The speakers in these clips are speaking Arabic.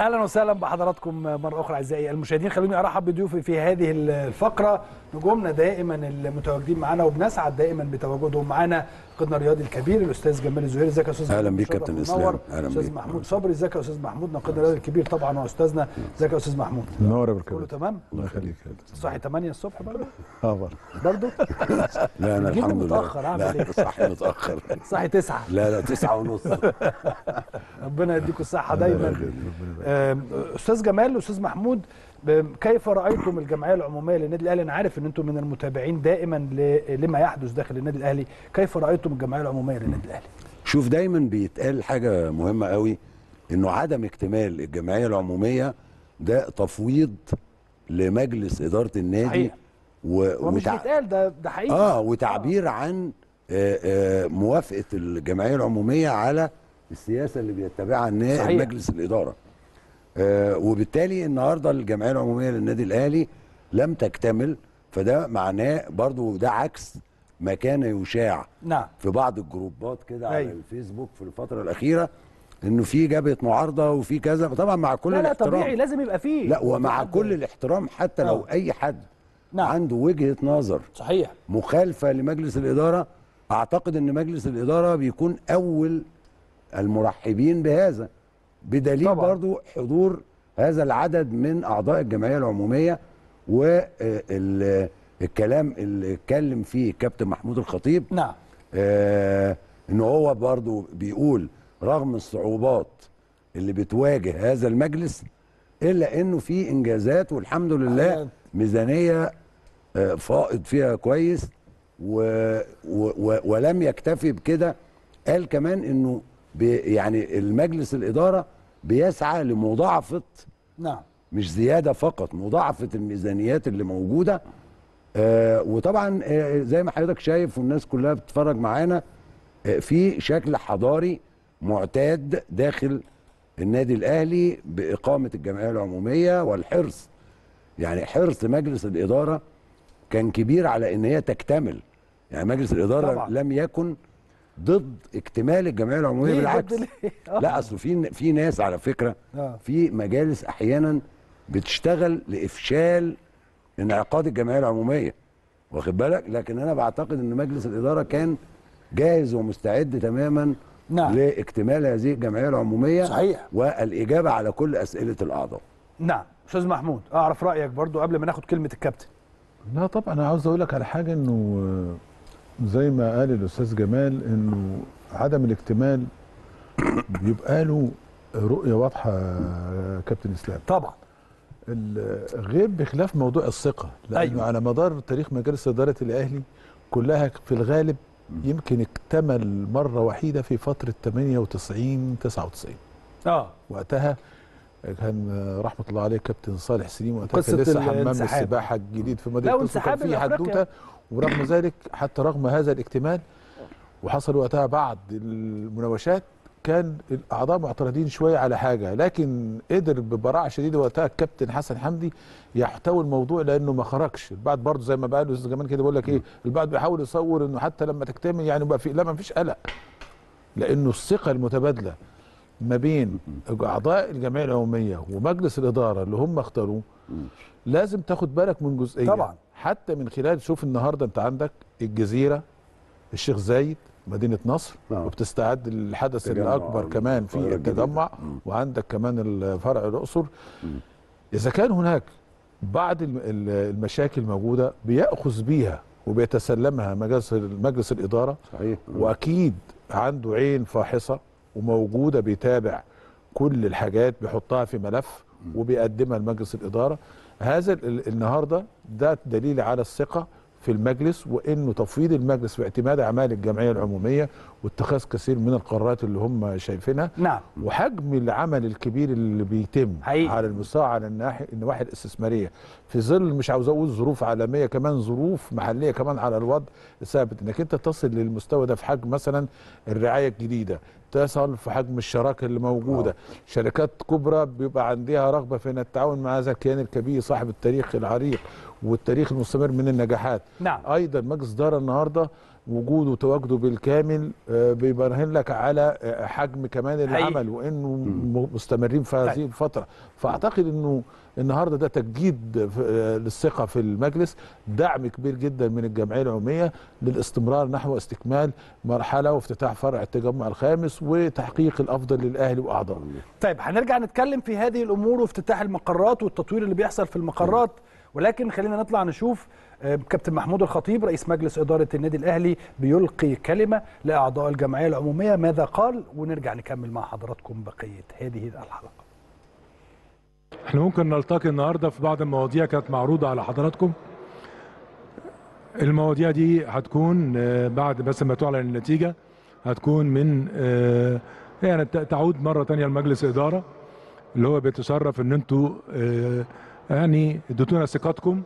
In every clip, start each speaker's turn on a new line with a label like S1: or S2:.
S1: اهلا وسهلا بحضراتكم مره اخرى اعزائي المشاهدين خلوني ارحب بضيوفي في هذه الفقره نجومنا دائما المتواجدين معانا وبنسعد دائما بتواجدهم معانا ناقدنا الرياضي الكبير الاستاذ جمال الزهير ازيك يا استاذ اهلا بيك كابتن اسلام اهلا بيك استاذ محمود صبري ازيك يا استاذ محمود ناقدنا الرياضي الكبير طبعا واستاذنا
S2: ازيك يا استاذ محمود
S3: منور يا بركه كله تمام الله يخليك
S1: صاحي 8 الصبح برضه اه برضه برضه لا انا الحمد لله متاخر اعمل ايه صاحي
S2: متاخر صاحي 9 لا لا 9 ونص
S1: ربنا يديكم الصحه دايما استاذ جمال استاذ محمود كيف رايتم الجمعيه العموميه للنادي الاهلي انا عارف ان انتم من المتابعين دائما لما يحدث داخل النادي الاهلي كيف رايتم الجمعيه العموميه للنادي الاهلي
S2: شوف دايما بيتقال حاجه مهمه قوي انه عدم اكتمال الجمعيه العموميه ده تفويض لمجلس اداره النادي و... ومش وتع... بيتقال
S1: ده ده حقيقي اه
S2: وتعبير آه. عن آه، موافقه الجمعيه العموميه على السياسه اللي بيتبعها النادي مجلس الاداره آه، وبالتالي النهارده الجمعيه العموميه للنادي الاهلي لم تكتمل فده معناه برضو ده عكس ما كان يشاع نعم. في بعض الجروبات كده على أيوه. الفيسبوك في الفتره الاخيره انه في جبهه معارضه وفي كذا طبعا مع كل لا لا طبيعي لازم يبقى فيه لا ومع حد. كل الاحترام حتى لو أه. اي حد نعم. عنده وجهه نظر صحيح مخالفه لمجلس الاداره اعتقد ان مجلس الاداره بيكون اول المرحبين بهذا بدليل طبعا. برضو حضور هذا العدد من اعضاء الجمعيه العموميه والكلام آه، اللي اتكلم فيه كابتن محمود الخطيب نعم آه ان هو برضو بيقول رغم الصعوبات اللي بتواجه هذا المجلس الا انه في انجازات والحمد لله ميزانيه آه فائض فيها كويس و و ولم يكتفي بكده قال كمان انه يعني المجلس الاداره بيسعى لمضاعفه نعم مش زياده فقط مضاعفه الميزانيات اللي موجوده آه وطبعا آه زي ما حضرتك شايف والناس كلها بتتفرج معانا آه في شكل حضاري معتاد داخل النادي الاهلي باقامه الجمعيه العموميه والحرص يعني حرص مجلس الاداره كان كبير على ان هي تكتمل يعني مجلس الاداره طبعا. لم يكن ضد اكتمال الجمعيه العموميه بالعكس آه. لا اصل في في ناس على فكره آه. في مجالس احيانا بتشتغل لافشال انعقاد الجمعيه العموميه واخد بالك لكن انا بعتقد ان مجلس الاداره كان جاهز ومستعد تماما نعم. لاكتمال هذه الجمعيه العموميه صحيح والاجابه على كل اسئله الاعضاء
S1: نعم استاذ محمود اعرف رايك برضو قبل ما ناخد كلمه الكابتن
S3: لا طبعا انا عاوز اقول لك على حاجه انه زي ما قال الاستاذ جمال انه عدم الاكتمال بيبقى له رؤيه واضحه كابتن اسلام طبعا غير بخلاف موضوع الثقه لانه أيوة. على مدار تاريخ مجالس اداره الاهلي كلها في الغالب يمكن اكتمل مره وحيده في فتره 98 99 اه وقتها كان آه، رحمه الله عليه كابتن صالح سليم وقتها كان لسه حمام السباحه الجديد في مدينه نصر كان في حدوته ورغم ذلك حتى رغم هذا الاكتمال وحصل وقتها بعض المناوشات كان الاعضاء معترضين شويه على حاجه لكن قدر ببراعه شديده وقتها الكابتن حسن حمدي يحتوي الموضوع لانه ما خرجش البعض برضه زي ما بقى الاستاذ جمال كده بيقول لك ايه البعض بيحاول يصور انه حتى لما تكتمل يعني بقى في لا ما فيش قلق لانه الثقه المتبادله ما بين اعضاء الجمعيه العموميه ومجلس الاداره اللي هم اختاروه لازم تاخد بالك من جزئيه طبعا حتى من خلال شوف النهارده انت عندك الجزيره الشيخ زايد مدينه نصر نعم. وبتستعد للحدث الاكبر عم. كمان في آه، التجمع وعندك كمان الفرع الاقصر اذا كان هناك بعض المشاكل موجوده بياخذ بيها وبيتسلمها مجلس مجلس الاداره صحيح. آه. واكيد عنده عين فاحصه وموجوده بيتابع كل الحاجات بيحطها في ملف وبيقدمها لمجلس الاداره هذا النهارده ده دليل على الثقه في المجلس وانه تفويض المجلس في اعتماد اعمال الجمعيه العموميه واتخاذ كثير من القرارات اللي هم شايفينها نعم وحجم العمل الكبير اللي بيتم حقيقي. على المستوى على الناحيه النواحي الاستثماريه في ظل مش عاوز اقول ظروف عالميه كمان ظروف محليه كمان على الوضع ثابت انك انت تصل للمستوى ده في حجم مثلا الرعايه الجديده تصل في حجم الشراكه اللي موجوده أوه. شركات كبرى بيبقى عندها رغبه في ان التعاون مع هذا الكيان الكبير صاحب التاريخ العريق والتاريخ المستمر من النجاحات نعم. ايضا مجلس اداره النهارده وجوده وتواجده بالكامل آه، بيبرهن لك على آه، حجم كمان العمل وانه مستمرين في هذه طيب. الفتره فاعتقد انه النهارده ده تجديد آه، للثقه في المجلس دعم كبير جدا من الجمعيه العموميه للاستمرار نحو استكمال مرحله وافتتاح فرع التجمع الخامس وتحقيق الافضل للاهلي واعضائه.
S1: طيب هنرجع نتكلم في هذه الامور وافتتاح المقرات والتطوير اللي بيحصل في المقرات ولكن خلينا نطلع نشوف آه، كابتن محمود الخطيب رئيس مجلس إدارة النادي الأهلي بيلقي كلمة لأعضاء الجمعية العمومية ماذا قال ونرجع نكمل مع حضراتكم بقية هذه
S4: الحلقة احنا ممكن نلتقي النهاردة في بعض المواضيع كانت معروضة على حضراتكم المواضيع دي هتكون آه، بعد بس ما تعلن النتيجة هتكون من آه، يعني تعود مرة تانية لمجلس إدارة اللي هو بيتشرف ان انتوا يعني اديتونا ثقتكم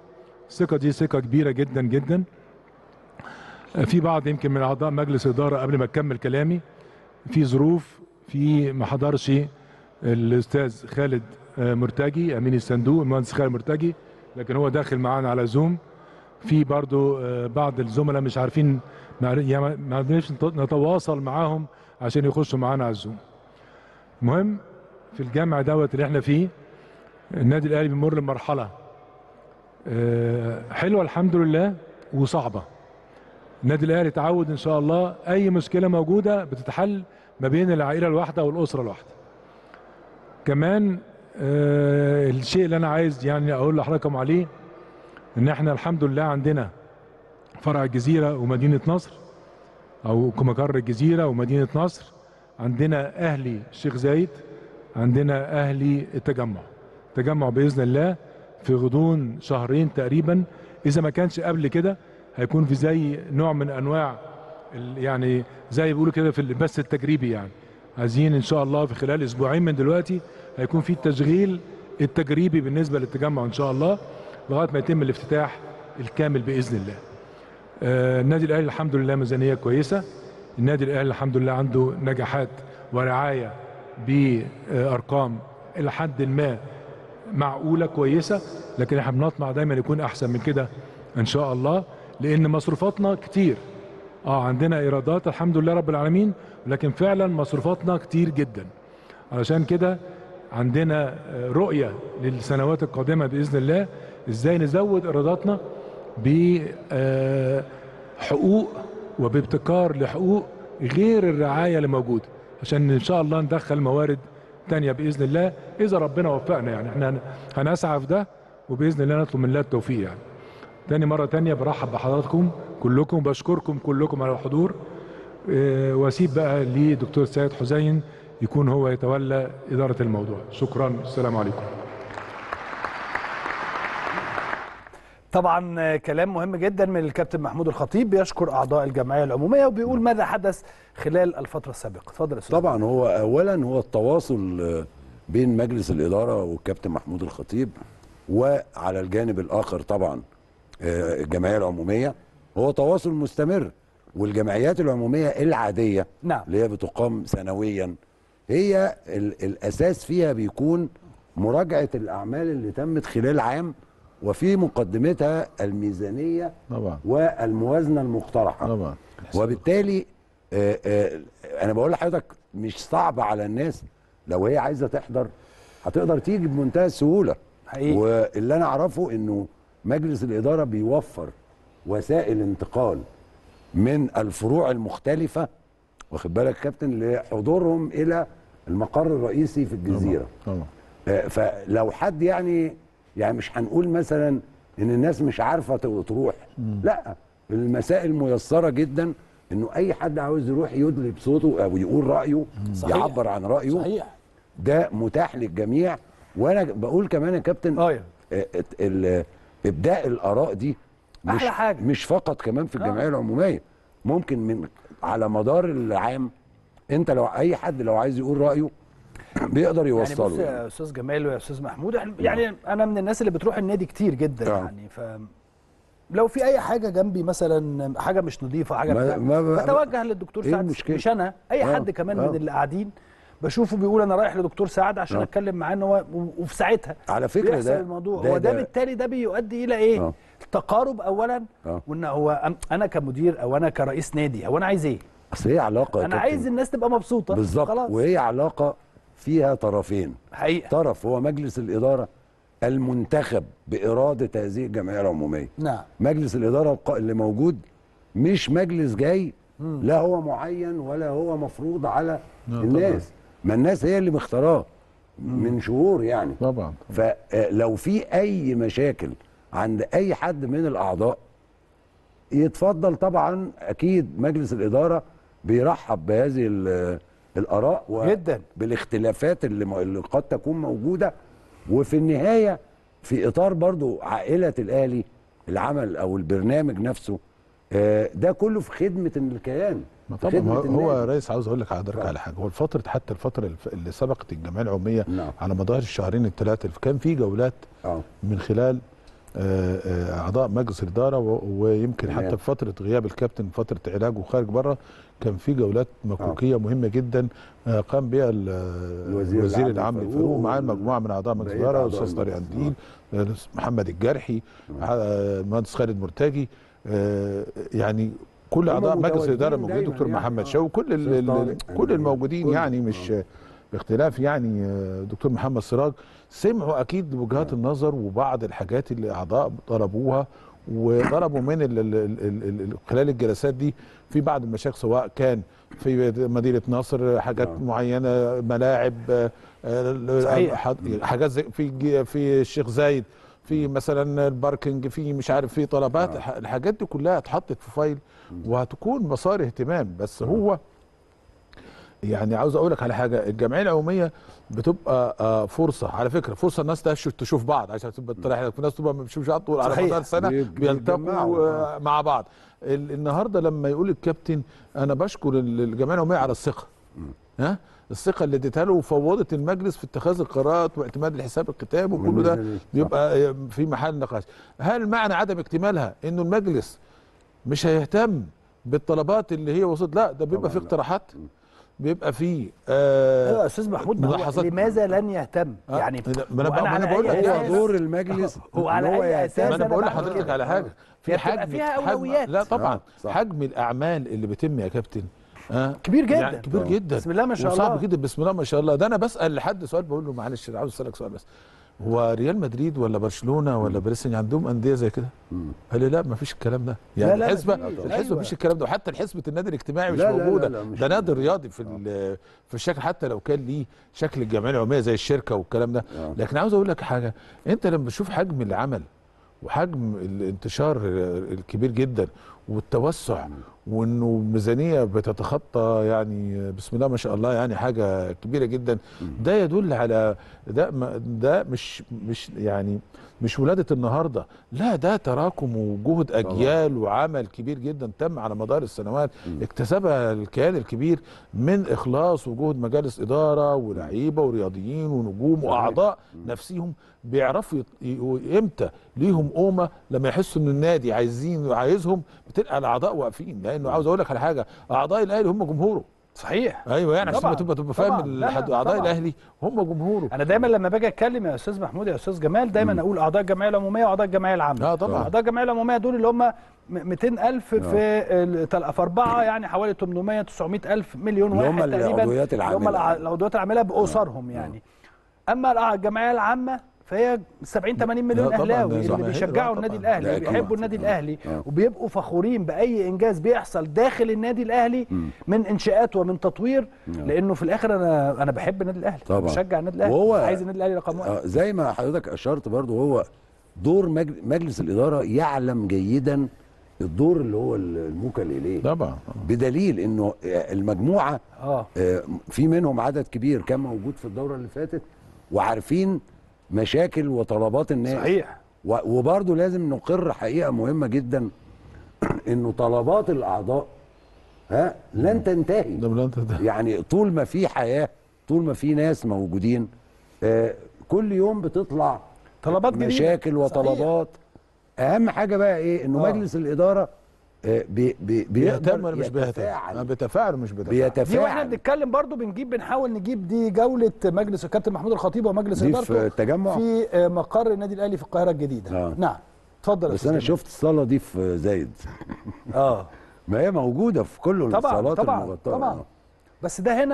S4: الثقه دي ثقه كبيره جدا جدا في بعض يمكن من اعضاء مجلس الاداره قبل ما اكمل كلامي في ظروف في ما حضرش الاستاذ خالد آه، مرتجي امين الصندوق المهندس خالد مرتجي لكن هو داخل معانا على زوم في برضو آه، بعض الزملاء مش عارفين ما قدرناش يعني نتواصل معاهم عشان يخشوا معانا على الزوم المهم في الجامع دوت اللي احنا فيه النادي الاهلي بيمر لمرحله آه، حلوه الحمد لله وصعبه النادي الاهلي تعود ان شاء الله اي مشكله موجوده بتتحل ما بين العائله الواحده والاسره الواحده كمان آه الشيء اللي انا عايز يعني اقول لحضراتكم عليه ان احنا الحمد لله عندنا فرع الجزيره ومدينه نصر او مقر الجزيره ومدينه نصر عندنا اهلي الشيخ زايد عندنا اهلي التجمع تجمع باذن الله في غضون شهرين تقريبا اذا ما كانش قبل كده هيكون في زي نوع من انواع يعني زي بيقولوا كده في البث التجريبي يعني عايزين ان شاء الله في خلال اسبوعين من دلوقتي هيكون في التشغيل التجريبي بالنسبه للتجمع ان شاء الله لغايه ما يتم الافتتاح الكامل باذن الله. آه، النادي الاهلي الحمد لله ميزانيه كويسه، النادي الاهلي الحمد لله عنده نجاحات ورعايه بارقام الى حد ما معقوله كويسه لكن احنا بنطمع دايما يكون احسن من كده ان شاء الله لان مصروفاتنا كتير اه عندنا ايرادات الحمد لله رب العالمين لكن فعلا مصروفاتنا كتير جدا علشان كده عندنا آه، رؤيه للسنوات القادمه باذن الله ازاي نزود ايراداتنا بحقوق آه، وبابتكار لحقوق غير الرعايه اللي موجوده عشان ان شاء الله ندخل موارد تانية باذن الله اذا ربنا وفقنا يعني احنا هنسعى في ده وباذن الله نطلب من الله التوفيق يعني تاني مره تانية برحب بحضراتكم كلكم بشكركم كلكم على الحضور آه، واسيب بقى لدكتور سيد حسين يكون هو يتولى اداره الموضوع شكرا السلام عليكم
S1: طبعا كلام مهم جدا من الكابتن محمود الخطيب بيشكر اعضاء الجمعيه العموميه وبيقول نعم. ماذا حدث خلال الفتره السابقه اتفضل
S2: استاذ طبعا هو اولا هو التواصل بين مجلس الاداره والكابتن محمود الخطيب وعلى الجانب الاخر طبعا آه، الجمعيه العموميه هو تواصل مستمر والجمعيات العموميه العاديه نعم. اللي هي بتقام سنويا هي الاساس فيها بيكون مراجعه الاعمال اللي تمت خلال عام وفي مقدمتها الميزانية طبعا. والموازنة المقترحة طبعا. وبالتالي آه، آه، أنا بقول لحضرتك مش صعب على الناس لو هي عايزة تحضر هتقدر تيجي بمنتهى السهولة حقيقي. واللي أنا أعرفه أنه مجلس الإدارة بيوفر وسائل انتقال من الفروع المختلفة واخد بالك كابتن لحضورهم إلى المقر الرئيسي في الجزيرة طبعا. طبعا. آه، فلو حد يعني يعني مش هنقول مثلا ان الناس مش عارفه تروح لا المسائل ميسره جدا انه اي حد عاوز يروح يدلي بصوته او يقول رايه صحيح. يعبر عن رايه صحيح. ده متاح للجميع وانا بقول كمان يا كابتن آه, آه، ابداء الاراء دي مش أحلى حاجة. مش فقط كمان في الجمعيه آه. العموميه ممكن من على مدار العام انت لو اي حد لو عايز يقول رايه بيقدر يعني يوصله يعني بص يا
S1: يعني. استاذ جمال ويا استاذ محمود نعم. يعني انا من الناس اللي بتروح النادي كتير جدا نعم. يعني ف لو في اي حاجه جنبي مثلا حاجه مش نظيفه حاجه ما ما بتوجه للدكتور إيه سعد مش انا اي أه. حد كمان أه. من اللي قاعدين بشوفه بيقول انا رايح لدكتور سعد عشان أه. اتكلم معاه ان هو وفي ساعتها على فكره ده الموضوع هو ده بالتالي ده بيؤدي الى ايه؟ أه. تقارب اولا أه. وان هو
S2: انا كمدير او انا كرئيس نادي هو انا عايز ايه؟ اصل هي إيه علاقه انا عايز
S1: الناس تبقى مبسوطه بالظبط
S2: وهي علاقه فيها طرفين حقيقة. طرف هو مجلس الإدارة المنتخب بإرادة هذه الجمعية العمومية نعم. مجلس الإدارة اللي موجود مش مجلس جاي لا هو معين ولا هو مفروض على نعم الناس طبعا. ما الناس هي اللي مختاراه من شهور يعني طبعا, طبعا. فلو في أي مشاكل عند أي حد من الأعضاء يتفضل طبعا أكيد مجلس الإدارة بيرحب بهذه الاراء و... جدا بالاختلافات اللي, م... اللي قد تكون موجوده وفي النهايه في اطار برضو عائله الاهلي العمل او البرنامج نفسه
S3: آه، ده كله في خدمه الكيان طبعا هو, هو يا ريس عاوز اقول لك حضرتك آه. على حاجه هو الفتره حتى الفتره اللي سبقت الجمعيه العموميه نعم. على مدار الشهرين الثلاثه كان في جولات أوه. من خلال آه، اعضاء مجلس الاداره ويمكن حتى في فتره غياب الكابتن فتره علاجه وخارج بره كان في جولات مكوكيه آه. مهمه جدا آه، قام بها الوزير, الوزير العام للفنون ومعاه مجموعه من اعضاء مجلس الاداره آه، الاستاذ طارق انديل محمد الجرحي آه. المهندس خالد مرتجي يعني كل اعضاء مجلس الاداره موجودين دكتور يعني محمد شو كل كل الموجودين يعني مش باختلاف يعني دكتور محمد سراج سمعوا اكيد وجهات النظر وبعض الحاجات اللي اعضاء طلبوها وضربوا من خلال الجلسات دي في بعض المشاكل سواء كان في مدينه نصر حاجات نعم. معينه ملاعب آه، آه، آه، صحيح. حاجات زي في في الشيخ زايد في نعم. مثلا الباركنج في مش عارف في طلبات نعم. الحاجات دي كلها اتحطت في فايل وهتكون مسار اهتمام بس نعم. هو يعني عاوز اقول لك على حاجه الجمعيه العموميه بتبقى آه، فرصه على فكره فرصه الناس تشوف بعض عشان تبقى تريح في ناس تبقى مش طول على مدار السنه بيلتقوا آه، آه. مع بعض النهارده لما يقول الكابتن انا بشكر الجمعيه العموميه على الثقه ها الثقه اللي اديتها له وفوضت المجلس في اتخاذ القرارات واعتماد الحساب الكتاب وكل ده بيبقى في محل نقاش هل معنى عدم اكتمالها انه المجلس مش هيهتم بالطلبات اللي هي وصلت لا ده بيبقى في اقتراحات بيبقى فيه آه استاذ محمود لماذا لن يهتم آه يعني ما انا بقول لك يعني دور المجلس هو على اي اساس ما انا بقول لحضرتك على حاجه في حجم فيها اولويات لا طبعا آه، حجم الاعمال اللي بتتم يا كابتن آه كبير جدا يعني كبير آه. جدا بسم الله ما شاء الله وصعب جدا بسم الله ما شاء الله ده انا بسال لحد سؤال بقول له معلش عاوز اسالك سؤال بس هو ريال مدريد ولا برشلونه ولا باريس عندهم انديه زي كده؟ قال لي لا ما فيش الكلام ده يعني لا الحسبه لا الحسبه ما أيوة. فيش الكلام ده وحتى حسبه النادي الاجتماعي مش لا موجوده لا لا مش ده نادي رياضي في في الشكل حتى لو كان ليه شكل الجمعيه العموميه زي الشركه والكلام ده آه. لكن عاوز اقول لك حاجه انت لما تشوف حجم العمل وحجم الانتشار الكبير جدا والتوسع وانه ميزانيه بتتخطى يعني بسم الله ما شاء الله يعني حاجه كبيره جدا ده يدل على ده ده مش مش يعني مش ولاده النهارده لا ده تراكم وجهد اجيال وعمل كبير جدا تم على مدار السنوات اكتسبها الكيان الكبير من اخلاص وجهد مجالس اداره ولعيبه ورياضيين ونجوم واعضاء نفسيهم بيعرفوا امتى ليهم قومه لما يحسوا ان النادي عايزين عايزهم بتلقى الاعضاء واقفين لانه عاوز اقول لك على حاجه اعضاء الاهلي هم جمهوره صحيح ايوه يعني عشان تبقى تبقى
S1: فاهم اعضاء الاهلي هم جمهوره انا دايما لما باجي اتكلم يا استاذ محمود يا استاذ جمال دايما م. اقول اعضاء الجمعيه العموميه واعضاء الجمعيه العامه اه طبعا اعضاء الجمعيه العموميه دول اللي هم 200000 آه. في في اربعه يعني حوالي 800 900000 مليون واحد تقريبا اللي هم العضويات العامله هم العضويات العامله باسرهم آه. يعني آه. اما الجمعيه العامه فهي 70 80 مليون اهلاوي اللي بيشجعوا النادي الاهلي وبيحبوا النادي الاهلي وبيبقوا فخورين باي انجاز بيحصل داخل النادي الاهلي من انشاءات ومن تطوير لانه في الاخر
S2: انا انا بحب النادي الاهلي
S1: طبعا بشجع النادي الاهلي وهو عايز النادي
S2: الاهلي رقم واحد آه، زي ما حضرتك اشرت برضه هو دور مجلس الاداره يعلم جيدا الدور اللي هو الموكل اليه طبعا بدليل انه آه، المجموعه آه. آه. في منهم عدد كبير كان موجود في الدوره اللي فاتت وعارفين مشاكل وطلبات الناس صحيح وبرضه لازم نقر حقيقه مهمه جدا انه طلبات الاعضاء ها لن تنتهي يعني طول ما في حياه طول ما في ناس موجودين آه كل يوم بتطلع طلبات مشاكل جديدة. وطلبات صحيح. اهم حاجه بقى ايه انه آه. مجلس الاداره آه،
S3: بي بي بيهتم ولا مش بيهتم؟ بيتفاعل بتفاعل ومش بيتفاعل دي واحنا
S1: بنتكلم برضو بنجيب بنحاول نجيب دي جوله مجلس الكابتن محمود الخطيب ومجلس ادارته في التجمع في آه، مقر النادي
S2: الاهلي في القاهره الجديده آه. نعم اتفضل بس انا شفت الصاله دي في زايد اه
S3: ما هي موجوده في كل الصالات طبعا المغطاه طبعا
S1: طبعا بس ده هنا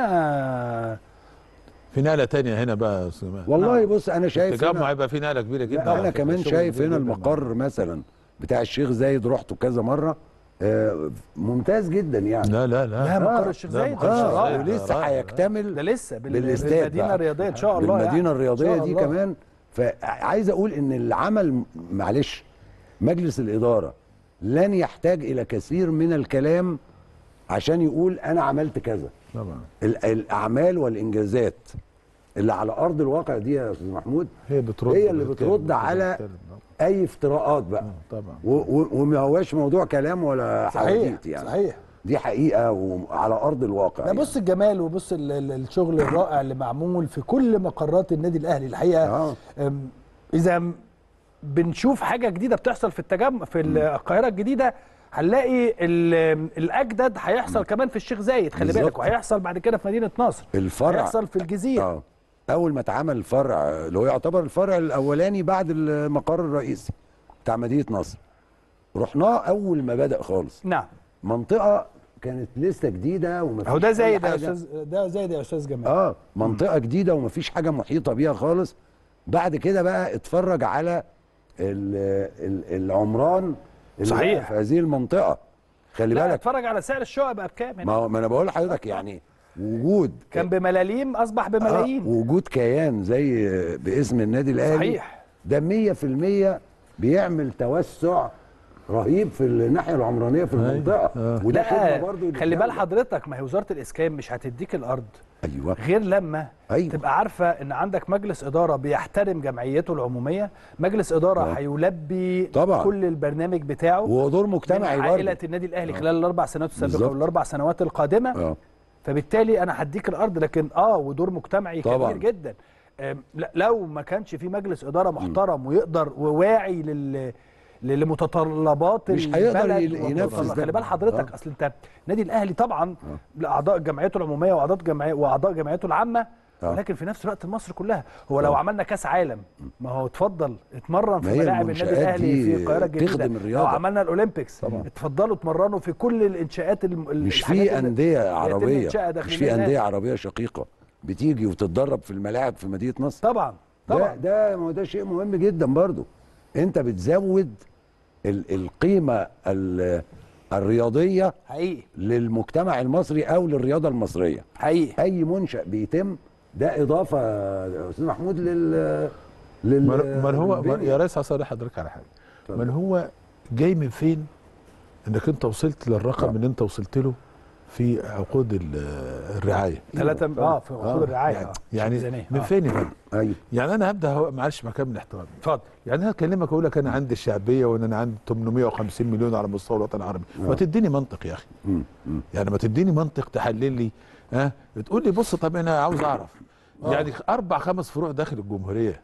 S3: في نقله تانية هنا بقى والله نعم. بص انا شايف التجمع هيبقى في نقله كبيره جدا انا كمان شايف هنا
S2: المقر مثلا بتاع الشيخ زايد رحته كذا مره آه، ممتاز جدا يعني لا لا لا لا مقر آه، الشيخ زايد زايد آه، ولسه هيكتمل
S1: ده لسه بالمدينه الرياضيه ان شاء الله بالمدينه يعني. الرياضيه دي كمان
S2: فعايز اقول ان العمل معلش مجلس الاداره لن يحتاج الى كثير من الكلام عشان يقول انا عملت كذا طبعا الاعمال والانجازات اللي على ارض الواقع دي يا استاذ محمود هي بترد هي اللي بترد على اي افتراءات بقى آه، طبعا وما هواش موضوع كلام ولا حديث يعني صحيح دي حقيقه وعلى ارض الواقع ده يعني. بص الجمال وبص الشغل
S1: الرائع اللي معمول في كل مقرات النادي الاهلي الحقيقه آه. اذا بنشوف حاجه جديده بتحصل في التجمع في القاهره الجديده هنلاقي الاجدد هيحصل كمان في الشيخ زايد خلي بالك وهيحصل بعد كده في مدينه نصر الفرع هيحصل
S2: في الجزيره آه. اول ما اتعمل الفرع اللي هو يعتبر الفرع الاولاني بعد المقر الرئيسي بتاع مدينه نصر رحناه اول ما بدا خالص نعم منطقه كانت لسه جديده ومفيش هو ده زي ده يا استاذ
S1: ده زي ده يا استاذ جمال
S2: اه منطقه م. جديده ومفيش حاجه محيطه بيها خالص بعد كده بقى اتفرج على الـ الـ العمران اللي صحيح في هذه المنطقه خلي لا بالك
S1: اتفرج على سعر الشقق بقى بكام
S2: ما, ما انا بقول لحضرتك يعني وجود كان بملاليم اصبح بملايين آه وجود كيان زي باسم النادي الاهلي صحيح ده 100% بيعمل توسع رهيب في الناحيه العمرانيه في المنطقه آه. وده خدمه برضه خلي
S1: بال حضرتك ما هي وزاره الاسكان مش هتديك الارض ايوه غير لما أيوة. تبقى عارفه ان عندك مجلس اداره بيحترم جمعيته العموميه مجلس اداره أوه. هيلبي طبعا. كل البرنامج بتاعه ودور
S2: مجتمعي برضه عائله
S1: النادي الاهلي أوه. خلال الاربع سنوات السابقه والاربع سنوات القادمه أوه. فبالتالي انا هديك الارض لكن اه ودور مجتمعي طبعًا. كبير جدا لو ما كانش في مجلس اداره محترم ويقدر وواعي لل للمتطلبات مش هيقدر ينفذ خلي بال حضرتك آه. اصل انت النادي الاهلي طبعا آه. لاعضاء جمعيته العموميه واعضاء جمعيه واعضاء جمعيته العامه آه. ولكن في نفس الوقت مصر كلها هو لو آه. عملنا كاس عالم ما هو اتفضل اتمرن في ملاعب النادي الاهلي في القاهره الجديده تخدم الرياضه لو عملنا الاولمبيكس اتفضلوا اتمرنوا في كل الانشاءات مش في انديه عربيه مش في انديه
S2: عربيه شقيقه بتيجي وتتدرب في الملاعب في مدينه نصر طبعا طبعا ده ده, ده شيء مهم جدا برضو انت بتزود القيمه الرياضيه حقيقي للمجتمع المصري او للرياضه المصريه حقيقي اي منشا بيتم ده اضافه استاذ محمود لل لل ما هو يا
S3: ريس هصلي حضرتك على حاجه ما هو جاي من فين انك انت وصلت للرقم اللي انت وصلت له في عقود الرعايه ثلاثة اه في عقود آه. الرعايه يعني, آه، يعني من آه. فين يا فندم؟ ايوه يعني انا هبدا معلش مكان من احترامي اتفضل يعني انا اكلمك اقول لك انا عندي الشعبيه وان انا عندي 850 مليون على مستوى الوطن العربي آه. ما تديني منطق يا اخي يعني ما تديني منطق تحلل لي ها أه؟ تقول لي بص طب انا عاوز اعرف آه. يعني اربع خمس فروع داخل الجمهوريه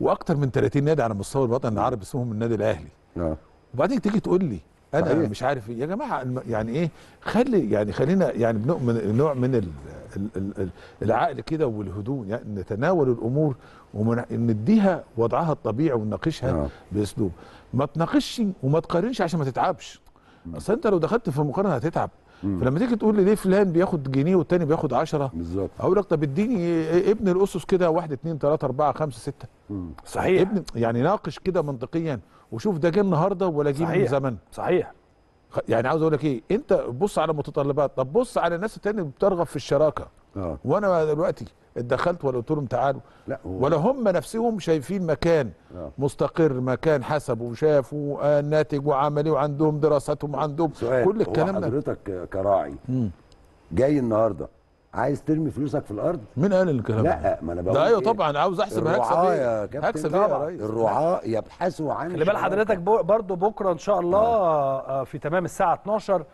S3: واكثر من 30 نادي على مستوى الوطن العربي اسمهم النادي الاهلي آه. وبعدين تيجي تقول لي انا صحيح. مش عارف يا جماعه يعني ايه خلي يعني خلينا يعني بنؤمن نوع من الـ الـ الـ العقل كده والهدوء يعني نتناول الامور ونديها وضعها الطبيعي ونناقشها آه. باسلوب ما تناقشش وما تقارنش عشان ما تتعبش اصل انت لو دخلت في مقارنه هتتعب فلما تيجي تقول لي ليه فلان بياخد جنيه والتاني بياخد 10 بالظبط اقول لك طب اديني ابن الاسس كده 1 2 3 4 5 6 صحيح ابن يعني ناقش كده منطقيا وشوف ده جه النهارده ولا جه من زمن صحيح يعني عاوز اقول لك ايه انت بص على المتطلبات طب بص على الناس التانية اللي بترغب في الشراكه آه. وانا دلوقتي اتدخلت ولا قلت لهم تعالوا لا هو... ولا هم نفسهم شايفين مكان آه. مستقر مكان حسب وشافوا الناتج آه، وعملي وعندهم دراساتهم وعندهم سؤال. كل الكلام ده
S2: حضرتك كراعي مم. جاي النهارده عايز ترمي فلوسك في الارض مين قال الكلام لا ما انا بقول ده ايوه إيه؟ طبعا عاوز احسب هكسب ايه هكسب ايه الرعاه يبحثوا عن خلي بال حضرتك
S1: برضه بكره ان شاء الله آه. آه، في تمام الساعه 12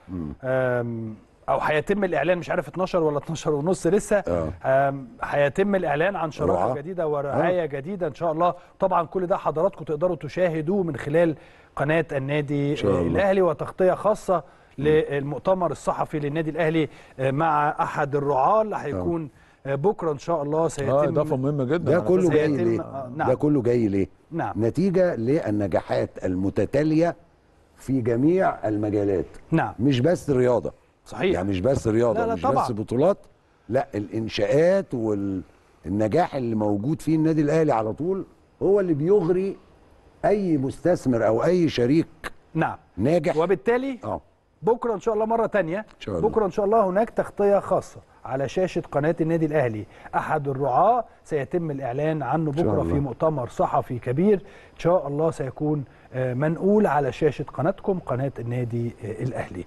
S1: او هيتم الاعلان مش عارف 12 ولا 12 ونص لسه آه. هيتم الاعلان عن شراكه جديده آه. ورعايه جديده ان شاء الله طبعا كل ده حضراتكم تقدروا تشاهدوه من خلال قناه النادي الاهلي وتغطيه خاصه للمؤتمر الصحفي للنادي الاهلي آه، مع احد الرعاه اللي هيكون بكره ان شاء الله سيتم اه اضافه مهمه جدا ده كله جاي ليه؟ نعم. ده
S2: كله جاي ليه؟ نعم. نتيجه للنجاحات المتتاليه في جميع المجالات نعم. مش بس الرياضه صحيح يعني مش بس رياضه لا لا مش طبعًا. بس بطولات لا الانشاءات والنجاح اللي موجود فيه النادي الاهلي على طول هو اللي بيغري اي مستثمر او اي شريك نعم ناجح
S1: وبالتالي اه بكره ان شاء الله مره تانية إن شاء الله. بكره ان شاء الله هناك تغطيه خاصه على شاشة قناة النادي الأهلي أحد الرعاة سيتم الإعلان عنه بكرة في مؤتمر صحفي كبير إن شاء الله سيكون آه، منقول على شاشة قناتكم قناة النادي آه، الأهلي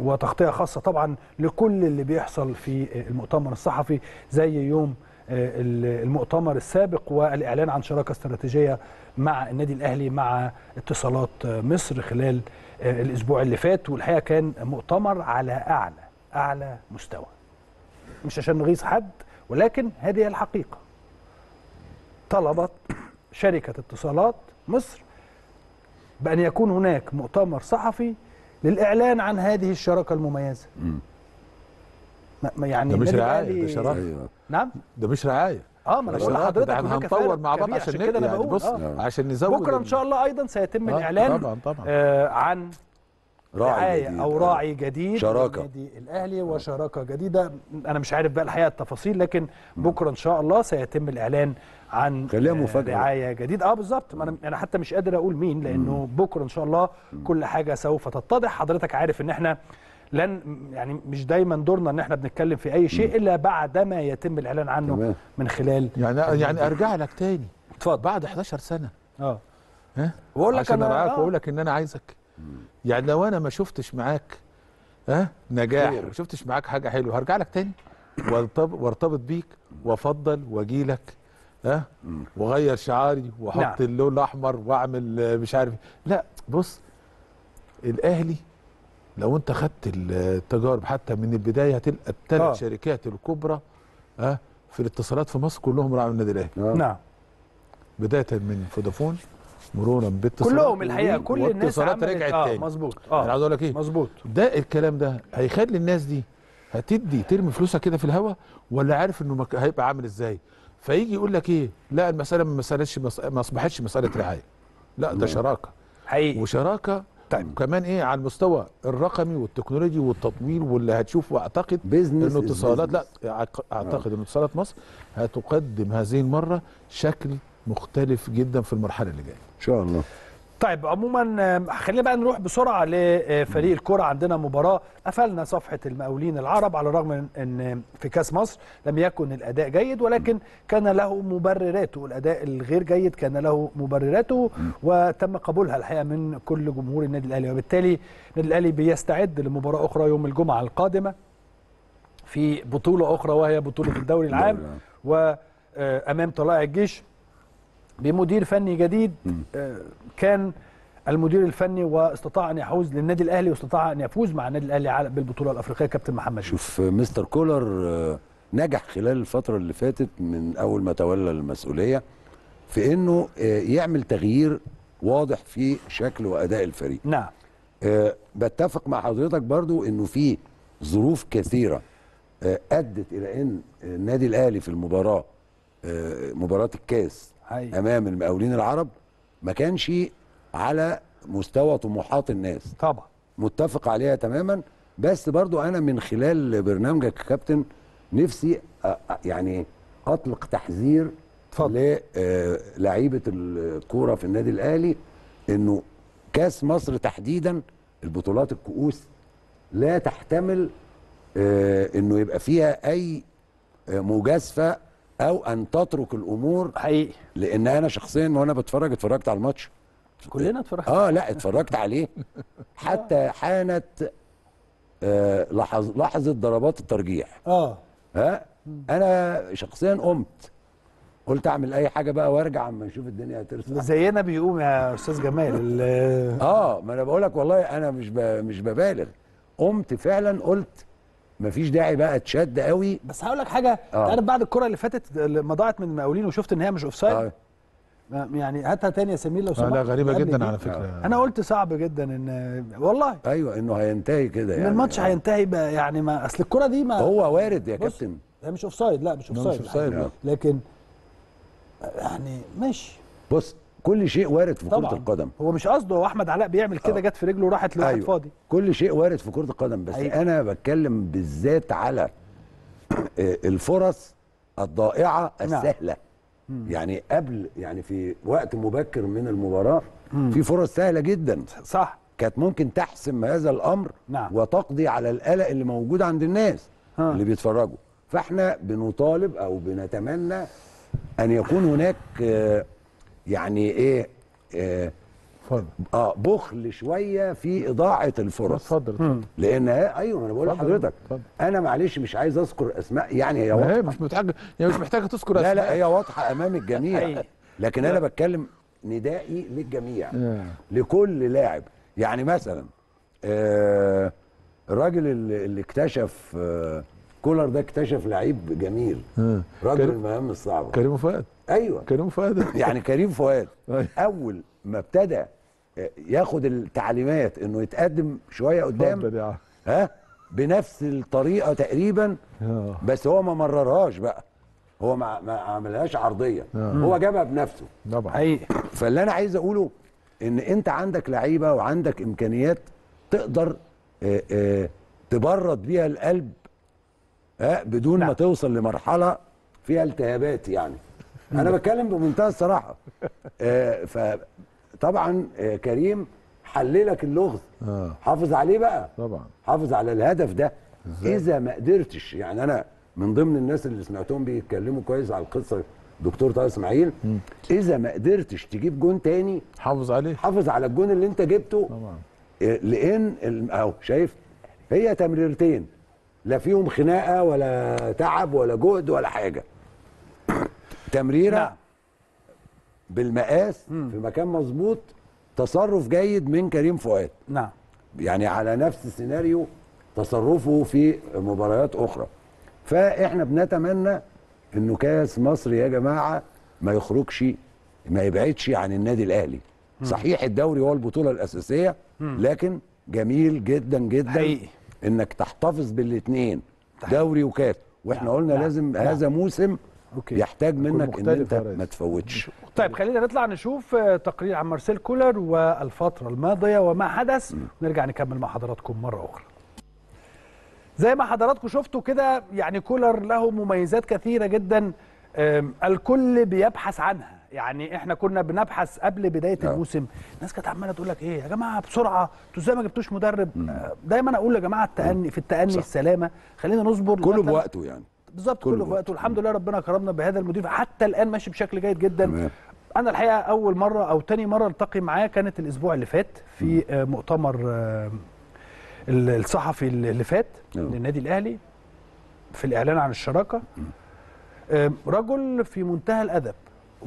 S1: وتغطية خاصة طبعا لكل اللي بيحصل في آه، المؤتمر الصحفي زي يوم المؤتمر السابق والإعلان عن شراكة استراتيجية مع النادي الأهلي مع اتصالات مصر خلال الأسبوع اللي فات والحقيقة كان مؤتمر على أعلى أعلى مستوى مش عشان نغيظ حد ولكن هذه الحقيقة طلبت شركة اتصالات مصر بأن يكون هناك مؤتمر صحفي للإعلان عن هذه الشراكة المميزة ما يعني ده مش رعاية ده شراكة أيوة.
S3: نعم ده مش رعاية اه ما انا بقول لحضرتك هنطور مع بعض عشان كده يعني بص آه. عشان نزود بكره ان شاء
S1: الله ايضا سيتم آه. الاعلان طبعا طبعا آه عن
S2: راعي جديد او راعي جديد شراكه النادي
S1: الاهلي وشراكه جديده انا مش عارف بقى الحقيقه التفاصيل لكن بكره ان شاء الله سيتم الاعلان عن خليها آه، مفاجاه رعايه جديده اه بالظبط انا انا حتى مش قادر اقول مين لانه بكره ان شاء الله كل حاجه سوف تتضح حضرتك عارف ان احنا لن يعني مش دايما دورنا ان احنا بنتكلم في اي شيء الا بعد ما يتم الاعلان عنه تمام. من خلال يعني يعني ارجع لك تاني اتفضل بعد 11
S3: سنه اه ها بقول لك انا معاك واقول آه. لك ان انا عايزك يعني لو انا ما شفتش معاك ها نجاح ما شفتش معاك حاجه حلوه هرجع لك تاني وارتبط بيك وافضل واجي لك ها واغير شعاري واحط نعم. اللون الاحمر واعمل مش عارف لا بص الاهلي لو انت خدت التجارب حتى من البدايه هتلقى الثلاث آه. شركات الكبرى ها في الاتصالات في مصر كلهم راعوا النادي الاهلي آه. نعم بدايه من فودافون مرورا باتصالات كلهم الحقيقه كل الناس عملت رجعت آه تاني مظبوط اه انا يعني عاوز اقول لك ايه مظبوط ده الكلام ده هيخلي الناس دي هتدي ترمي فلوسها كده في الهوا ولا عارف انه مك... هيبقى عامل ازاي فيجي يقول لك ايه لا المساله ما مسالتش ما اصبحتش مساله رعايه لا ده شراكه حقيقي وشراكه طيب. وكمان ايه على المستوى الرقمي والتكنولوجي والتطوير واللي هتشوفه اعتقد انه اتصالات لا آه. اعتقد ان اتصالات مصر هتقدم هذه المره شكل مختلف جدا في المرحله اللي جايه شاء الله
S1: طيب عموما خلينا بقى نروح بسرعه لفريق الكره عندنا مباراه قفلنا صفحه المقاولين العرب على الرغم ان في كاس مصر لم يكن الاداء جيد ولكن كان له مبرراته الاداء الغير جيد كان له مبرراته وتم قبولها الحقيقه من كل جمهور النادي الاهلي وبالتالي النادي الاهلي بيستعد لمباراه اخرى يوم الجمعه القادمه في بطوله اخرى وهي بطوله الدوري العام وامام طلائع الجيش بمدير فني جديد آه، كان المدير الفني واستطاع ان يحوز للنادي الاهلي
S2: واستطاع ان يفوز مع النادي الاهلي بالبطوله الافريقيه كابتن محمد شوف مستر كولر آه، نجح خلال الفتره اللي فاتت من اول ما تولى المسؤوليه في انه آه، يعمل تغيير واضح في شكل واداء الفريق نعم بتفق مع حضرتك برضو انه في ظروف كثيره ادت الى ان النادي الاهلي في المباراه مباراه الكاس أيوة. امام المقاولين العرب ما كانش على مستوى طموحات الناس طبعا متفق عليها تماما بس برضو انا من خلال برنامجك يا كابتن نفسي يعني اطلق تحذير للعيبه آه، الكوره في النادي الاهلي انه كاس مصر تحديدا البطولات الكؤوس لا تحتمل آه، انه يبقى فيها اي آه، مجازفه او ان تترك الامور حقيقي لان انا شخصيا وانا بتفرج اتفرجت على الماتش كلنا اتفرجنا اه لا اتفرجت عليه حتى حانت آه لحظه ضربات الترجيح اه ها انا شخصيا قمت قلت اعمل اي حاجه بقى وارجع اما اشوف الدنيا هترسى زينا بيقوم يا استاذ جمال اه ما انا بقول لك والله انا مش مش ببالغ قمت فعلا قلت مفيش داعي بقى تشد قوي بس هقول لك حاجه آه. تعرف بعد الكره اللي فاتت لما ضاعت من المقاولين وشفت ان هي مش اوف سايد آه.
S1: يعني هاتها تاني يا سمير لو آه، سمحت لا غريبه جدا على فكره آه. انا قلت صعب جدا ان والله
S2: ايوه انه هينتهي كده يعني الماتش آه.
S1: هينتهي بقى يعني ما اصل الكره دي ما هو
S2: وارد يا كابتن هي مش اوف سايد لا مش اوف سايد آه. لكن يعني ماشي بص كل شيء وارد في كره القدم هو مش قصده هو احمد علاء بيعمل كده آه. جت في رجله وراحت لواحد أيوة. فاضي كل شيء وارد في كره القدم بس أيوة. انا بتكلم بالذات على آه، الفرص الضائعه نعم. السهله نعم. يعني قبل يعني في وقت مبكر من المباراه مم. في فرص سهله جدا صح كانت ممكن تحسم هذا الامر نعم. وتقضي على القلق اللي موجود عند الناس ها. اللي بيتفرجوا فاحنا بنطالب او بنتمنى ان يكون هناك آه، يعني ايه آه، اتفضل اه, آه بخل شويه في اضاعه الفرص اتفضل لان ايوه انا بقول لحضرتك انا معلش مش عايز اذكر اسماء يعني هي واضحه مش محتاجه يعني مش محتاجه تذكر اسماء لا لا هي واضحه امام الجميع لكن انا بتكلم ندائي للجميع لكل لاعب يعني مثلا آه الراجل اللي اكتشف آه كولر ده اكتشف لعيب جميل
S3: آه. راجل
S2: المهام الصعبه كريم فؤاد ايوه كريم فؤاد يعني كريم فؤاد أيوة. اول ما ابتدى ياخد التعليمات انه يتقدم شويه قدام ها بنفس الطريقه تقريبا آه. بس هو ما مررهاش بقى هو ما, ما عملهاش عرضيه آه. هو جابها بنفسه طبعا فاللي انا عايز اقوله ان انت عندك لعيبه وعندك امكانيات تقدر اه اه تبرد بيها القلب ها آه، بدون نعم. ما توصل لمرحله فيها التهابات يعني انا بتكلم بمنتهى الصراحه آه فطبعا آه كريم حللك اللغز آه. حافظ عليه بقى طبعا حافظ على الهدف ده زي. اذا ما قدرتش يعني انا من ضمن الناس اللي سمعتهم بيتكلموا كويس على القصه دكتور طه اسماعيل اذا ما قدرتش تجيب جون تاني حافظ عليه حافظ على الجون اللي انت جبته طبعا آه، لان اهو شايف هي تمريرتين لا فيهم خناقه ولا تعب ولا جهد ولا حاجه تمريره نعم. بالمقاس مم. في مكان مظبوط تصرف جيد من كريم فؤاد نعم يعني على نفس سيناريو تصرفه في مباريات اخرى فاحنا بنتمنى انه كاس مصر يا جماعه ما يخرجش ما يبعدش عن النادي الاهلي مم. صحيح الدوري هو البطوله الاساسيه مم. لكن جميل جدا جدا حقيقي. انك تحتفظ بالاثنين دوري وكاس واحنا نعم. قلنا نعم. لازم نعم. هذا موسم أوكي. يحتاج منك ان انت ما تفوتش
S1: طيب خلينا نطلع نشوف آه، تقرير عن مارسيل كولر والفتره الماضيه وما حدث ونرجع نكمل مع حضراتكم مره اخرى زي ما حضراتكم شفتوا كده يعني كولر له مميزات كثيره جدا الكل بيبحث عنها يعني احنا كنا بنبحث قبل بدايه لا. آه. الموسم الناس كانت عماله تقول لك ايه يا جماعه بسرعه انتوا ازاي ما جبتوش مدرب آه، دايما اقول يا جماعه التأني في التأني صح. السلامه خلينا نصبر كله بوقته يعني بالظبط كله, كله في وقته والحمد لله ربنا كرمنا بهذا المدير حتى الان ماشي بشكل جيد جدا مم. انا الحقيقه اول مره او تاني مره التقي معاه كانت الاسبوع اللي فات في مم. آه، مؤتمر آه، الصحفي اللي فات مم. للنادي الاهلي في الاعلان عن الشراكه آه، رجل في منتهى الادب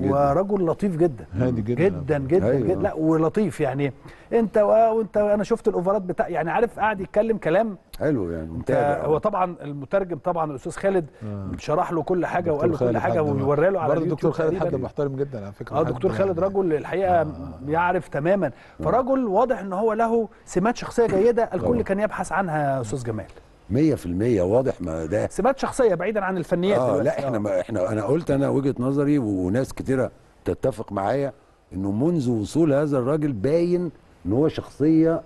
S1: ورجل لطيف جدا هادي جدا جدا جدا, أيوة. جدا لا ولطيف يعني انت وانت انا شفت الاوفرات بتاع يعني عارف قاعد يتكلم كلام حلو يعني انت هو طبعا المترجم طبعا الاستاذ خالد آه. شرح له كل حاجه وقال له كل حاجه وورى له على برضه دكتور خالد حد محترم
S3: جدا على فكره اه دكتور خالد
S1: يعني. رجل الحقيقه آه. يعرف تماما آه. فرجل واضح ان هو له سمات شخصيه جيده الكل كان يبحث عنها يا استاذ جمال
S2: 100% واضح ما ده سمات شخصيه بعيدا عن الفنيات آه لا احنا ما احنا انا قلت انا وجهه نظري وناس كتيره تتفق معايا انه منذ وصول هذا الراجل باين ان هو شخصيه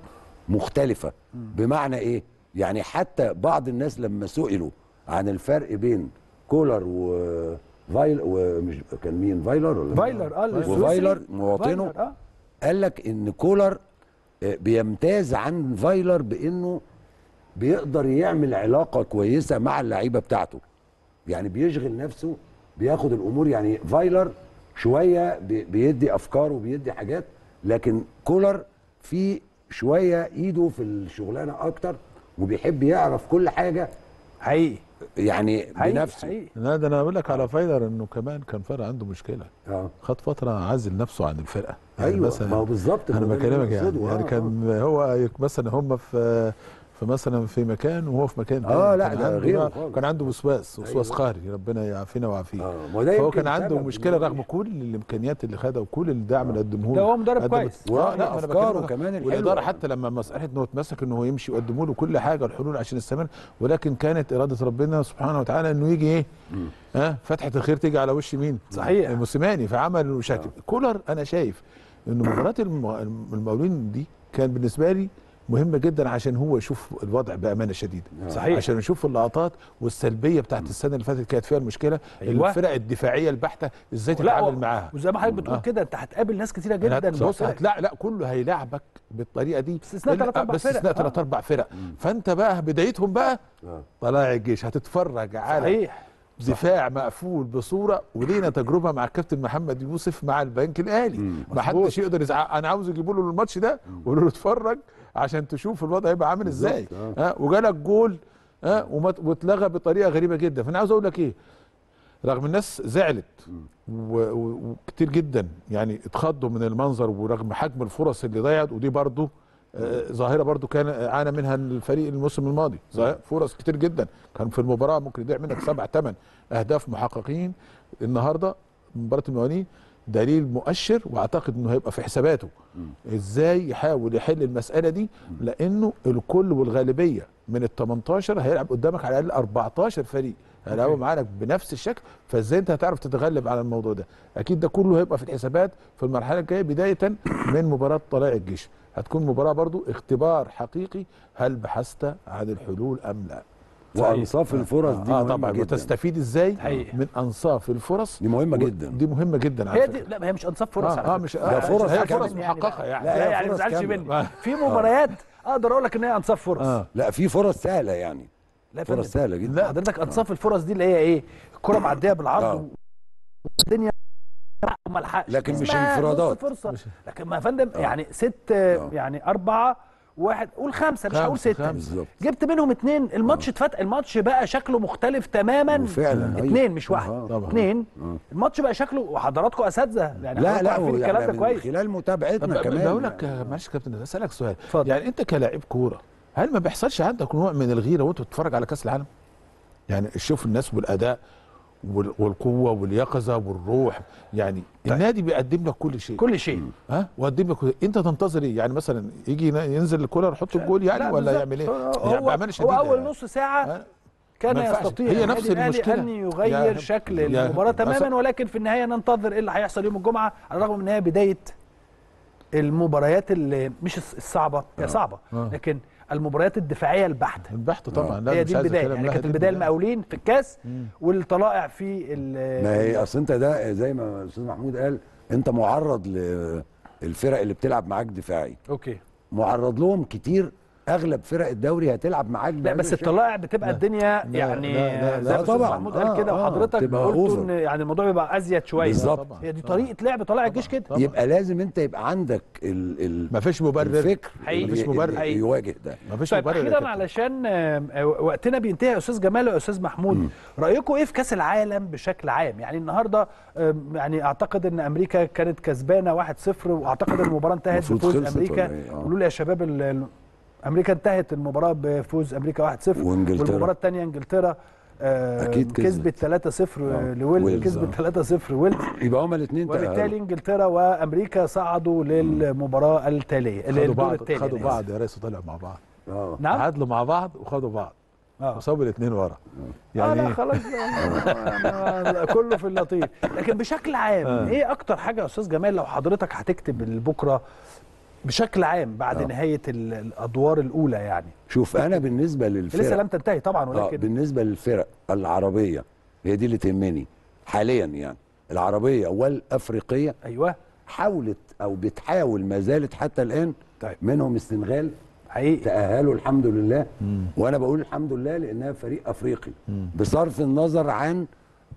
S2: مختلفه بمعنى ايه يعني حتى بعض الناس لما سئلوا عن الفرق بين كولر و فايل ومش كان مين فايلر ولا فايلر اه وفايلر مواطنه آه. قال لك ان كولر آه، بيمتاز عن فايلر بانه بيقدر يعمل علاقه كويسه مع اللعيبه بتاعته يعني بيشغل نفسه بياخد الامور يعني فايلر شويه بيدي افكار وبيدي حاجات لكن كولر في شويه ايده في الشغلانه اكتر وبيحب يعرف كل حاجه حقيقي يعني حقيقي بنفسه حقيقي.
S3: لا ده انا اقول لك على فايلر انه كمان كان فرق عنده مشكله اه خد فتره عازل نفسه عن الفرقه يعني ايوه مثلا ما هو بالظبط انا بكلمك يعني, يعني آه. كان آه. هو مثلا هم في فمثلا في مكان وهو في مكان اه لا كان عنده كان عنده وسواس أيوة. وسواس أيوة. قهري ربنا يعافينا ويعافيه آه. فهو كان عنده مشكله رغم كل الامكانيات اللي خدها وكل الدعم آه. اللي قدمه له هو مدرب كويس لا, لا افكاره كمان والاداره حتى لما مساله انه اتمسك انه هو يمشي وقدموا له كل حاجه الحلول عشان يستمر ولكن كانت اراده ربنا سبحانه وتعالى انه يجي ايه ها آه فتحه الخير تيجي على وش مين؟ صحيح موسيماني فعمل شكل آه. كولر انا شايف انه مباراه المقاولين دي كان بالنسبه لي مهمه جدا عشان هو يشوف الوضع بامانه شديده نعم. صحيح عشان يشوف اللقطات والسلبيه بتاعت نعم. السنه اللي فاتت كانت فيها المشكله أيوة. الفرق الدفاعيه البحته ازاي تتعامل معاها وزي ما حضرتك بتقول آه. كده انت هتقابل ناس كتيره جدا بص لا لا كله هيلاعبك بالطريقه دي باستثناء ثلاث آه. اربع فرق باستثناء ثلاث اربع فرق فانت بقى بدايتهم بقى آه. طلائع الجيش هتتفرج على صحيح دفاع مقفول بصوره ولينا تجربه مع الكابتن محمد يوسف مع البنك الاهلي ما حدش يقدر يزعق انا عاوز يجيبوا له الماتش ده ويقولوا له اتفرج عشان تشوف الوضع هيبقى عامل ازاي آه. ها وجالك جول ها واتلغى بطريقه غريبه جدا فانا عاوز اقول لك ايه رغم الناس زعلت وكتير جدا يعني اتخضوا من المنظر ورغم حجم الفرص اللي ضيعت ودي برضه آه، ظاهره برضو كان عانى منها الفريق الموسم الماضي فرص كتير جدا كان في المباراه ممكن يضيع منك سبع ثمان اهداف محققين النهارده مباراه المواليد دليل مؤشر واعتقد انه هيبقى في حساباته ازاي يحاول يحل المساله دي لانه الكل والغالبيه من ال 18 هيلعب قدامك على الاقل 14 فريق هيلعبوا يعني معاك بنفس الشكل فازاي انت هتعرف تتغلب على الموضوع ده اكيد ده كله هيبقى في الحسابات في المرحله الجايه بدايه من مباراه طلائع الجيش هتكون مباراه برضو اختبار حقيقي هل بحثت عن الحلول ام لا وانصاف آه. الفرص دي آه طبعا جداً. وتستفيد ازاي حقيقي. من انصاف الفرص دي مهمه جدا دي مهمه جدا على هي
S1: دي لا هي مش انصاف فرص آه, آه مش آه، فرص هي فرص محققه يعني لا, لا يعني ما تزعلش مني آه. في مباريات اقدر اقول لك ان هي انصاف فرص آه. لا في فرص سهله يعني لا فرص سهله جدا لا حضرتك انصاف الفرص دي اللي هي ايه الكره معديه بالعرض والدنيا ما لحقش لكن مش انفرادات لكن ما يا فندم يعني ست يعني اربعه واحد قول خمسه مش هقول سته بالظبط جبت منهم اثنين الماتش آه. اتفتح الماتش بقى شكله مختلف تماما آه، فعلا اثنين أيوه. مش واحد اثنين آه، الماتش بقى شكله وحضراتكم اساتذه يعني لا لا الكلام ده كويس خلال متابعتنا كمان بقول
S3: لك معلش يا كابتن اسالك سؤال فضل. يعني انت كلاعب كوره هل ما بيحصلش عندك نوع من الغيره وانت بتتفرج على كاس العالم؟ يعني تشوف الناس والاداء والقوه واليقظه والروح يعني طيب. النادي بيقدم لك كل شيء كل شيء ها وقدم لك كل... انت تنتظر ايه يعني مثلا يجي ينزل الكولر يحط الجول يعني ولا يعمل ايه هو, يعني هو اول
S1: يعني. نص ساعه ها؟
S3: كان يستطيع هي نفس المشكله ان
S1: يغير شكل المباراه تماما ولكن في النهايه ننتظر ايه اللي هيحصل يوم الجمعه على الرغم ان هي بدايه المباريات اللي مش الصعبه هي آه. صعبه آه. لكن المباريات الدفاعيه البحته البحته طبعا آه. لا هي يعني دي البدايه يعني كانت البدايه المقاولين في الكاس والطلائع في ما هي اصل
S2: انت ده زي ما الاستاذ محمود قال انت معرض للفرق اللي بتلعب معاك دفاعي اوكي معرض لهم كتير اغلب فرق الدوري هتلعب معاك لا بس الطلائع بتبقى لا الدنيا لا يعني لا لا لا زي طبعا محمود قال كده
S1: آه، آه، وحضرتك قلت
S2: ان يعني الموضوع بيبقى ازيد شويه بالظبط هي يعني دي طريقه
S1: لعب طلائع الجيش
S2: كده يبقى لازم انت يبقى عندك ال ال مفيش مبرر الفكر حقيقي مفيش مبرر يواجه ده مفيش طيب مبرر اخيرا
S1: علشان آه، وقتنا بينتهي يا استاذ جمال يا استاذ محمود رايكم ايه في كاس العالم بشكل عام يعني النهارده يعني اعتقد ان امريكا كانت كسبانه 1-0 واعتقد ان المباراه انتهت بفوز امريكا إيه؟ قولوا لي يا شباب امريكا انتهت المباراه بفوز امريكا 1-0 والمباراه الثانيه انجلترا آه، اكيد كسبت 3-0 آه، لويلز كسبت 3-0 آه. ويلز
S2: يبقى هما الاثنين وبالتالي
S1: انجلترا وامريكا صعدوا للمباراه التاليه خدوا بعض خدوا بعض
S3: يا ريس وطلعوا مع بعض اه نعم عدلوا نعم؟ مع بعض وخدوا بعض اه وصابوا الاثنين ورا يعني آه لا خلاص
S1: كله في اللطيف لكن بشكل عام آه. ايه اكتر حاجه يا استاذ جمال لو حضرتك هتكتب بكره بشكل عام بعد أوه. نهايه الادوار الاولى يعني
S2: شوف انا بالنسبه للفرق لسه لم تنتهي طبعا آه، ولكن بالنسبه للفرق العربيه هي دي اللي تهمني حاليا يعني العربيه والافريقيه ايوه حاولت او بتحاول ما زالت حتى الان طيب. منهم السنغال حقيقي تاهلوا الحمد لله مم. وانا بقول الحمد لله لانها فريق افريقي مم. بصرف النظر عن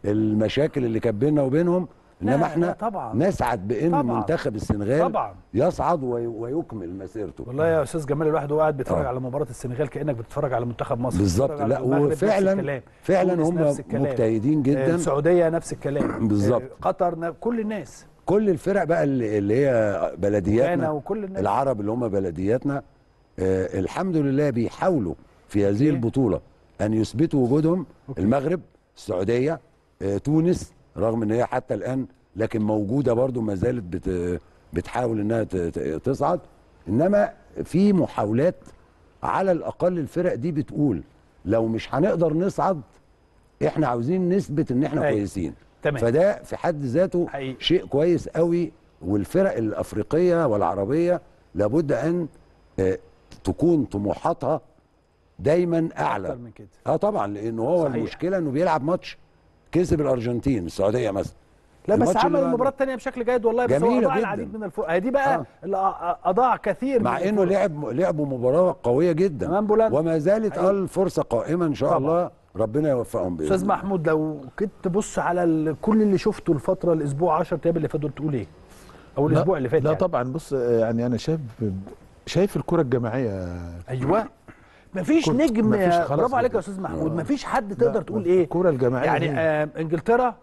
S2: المشاكل اللي كانت بيننا وبينهم انما احنا طبعا. نسعد بان طبعا. منتخب السنغال طبعا. يصعد وي... ويكمل مسيرته
S1: والله يا استاذ جمال الواحد وهو قاعد بيتفرج آه. على مباراه السنغال كانك بتتفرج على منتخب مصر بالظبط لا وفعلا فعلا هم مجتهدين جدا آه، السعوديه
S2: نفس الكلام بالظبط
S1: آه، قطر كل الناس
S2: كل الفرق بقى اللي, اللي هي بلدياتنا وكل الناس. العرب اللي هم بلدياتنا آه الحمد لله بيحاولوا في هذه إيه؟ البطوله ان يثبتوا وجودهم أوكي. المغرب السعوديه آه تونس رغم ان هي حتى الان لكن موجوده برضو ما زالت بت بتحاول انها تصعد انما في محاولات على الاقل الفرق دي بتقول لو مش هنقدر نصعد احنا عاوزين نثبت ان احنا أي. أيوة. كويسين تمام. فده في حد ذاته حقيقي. شيء كويس قوي والفرق الافريقيه والعربيه لابد ان آه، تكون طموحاتها دايما اعلى اكتر من كده اه طبعا لانه هو صحيح. المشكله انه بيلعب ماتش كسب الارجنتين السعوديه مثلا لا بس عمل المباراه
S1: الثانيه بشكل جيد والله بس هو اضاع العديد من الفرق دي بقى آه.
S2: اللي آه، اضاع كثير مع انه لعب لعبوا مباراه قويه جدا وما زالت أيوه. الفرصه قائمه ان شاء طبعا. الله ربنا يوفقهم باذن استاذ محمود لو
S1: كنت تبص على كل اللي شفته الفتره الاسبوع 10 ايام اللي فاتوا تقول ايه؟ او الاسبوع اللي فات لا يعني.
S3: طبعا بص آه، يعني انا شايف شايف الكره الجماعيه ايوه
S1: مفيش نجم برافو عليك يا استاذ محمود آه. مفيش
S3: حد تقدر تقول ايه الكره الجماعيه يعني
S1: آه انجلترا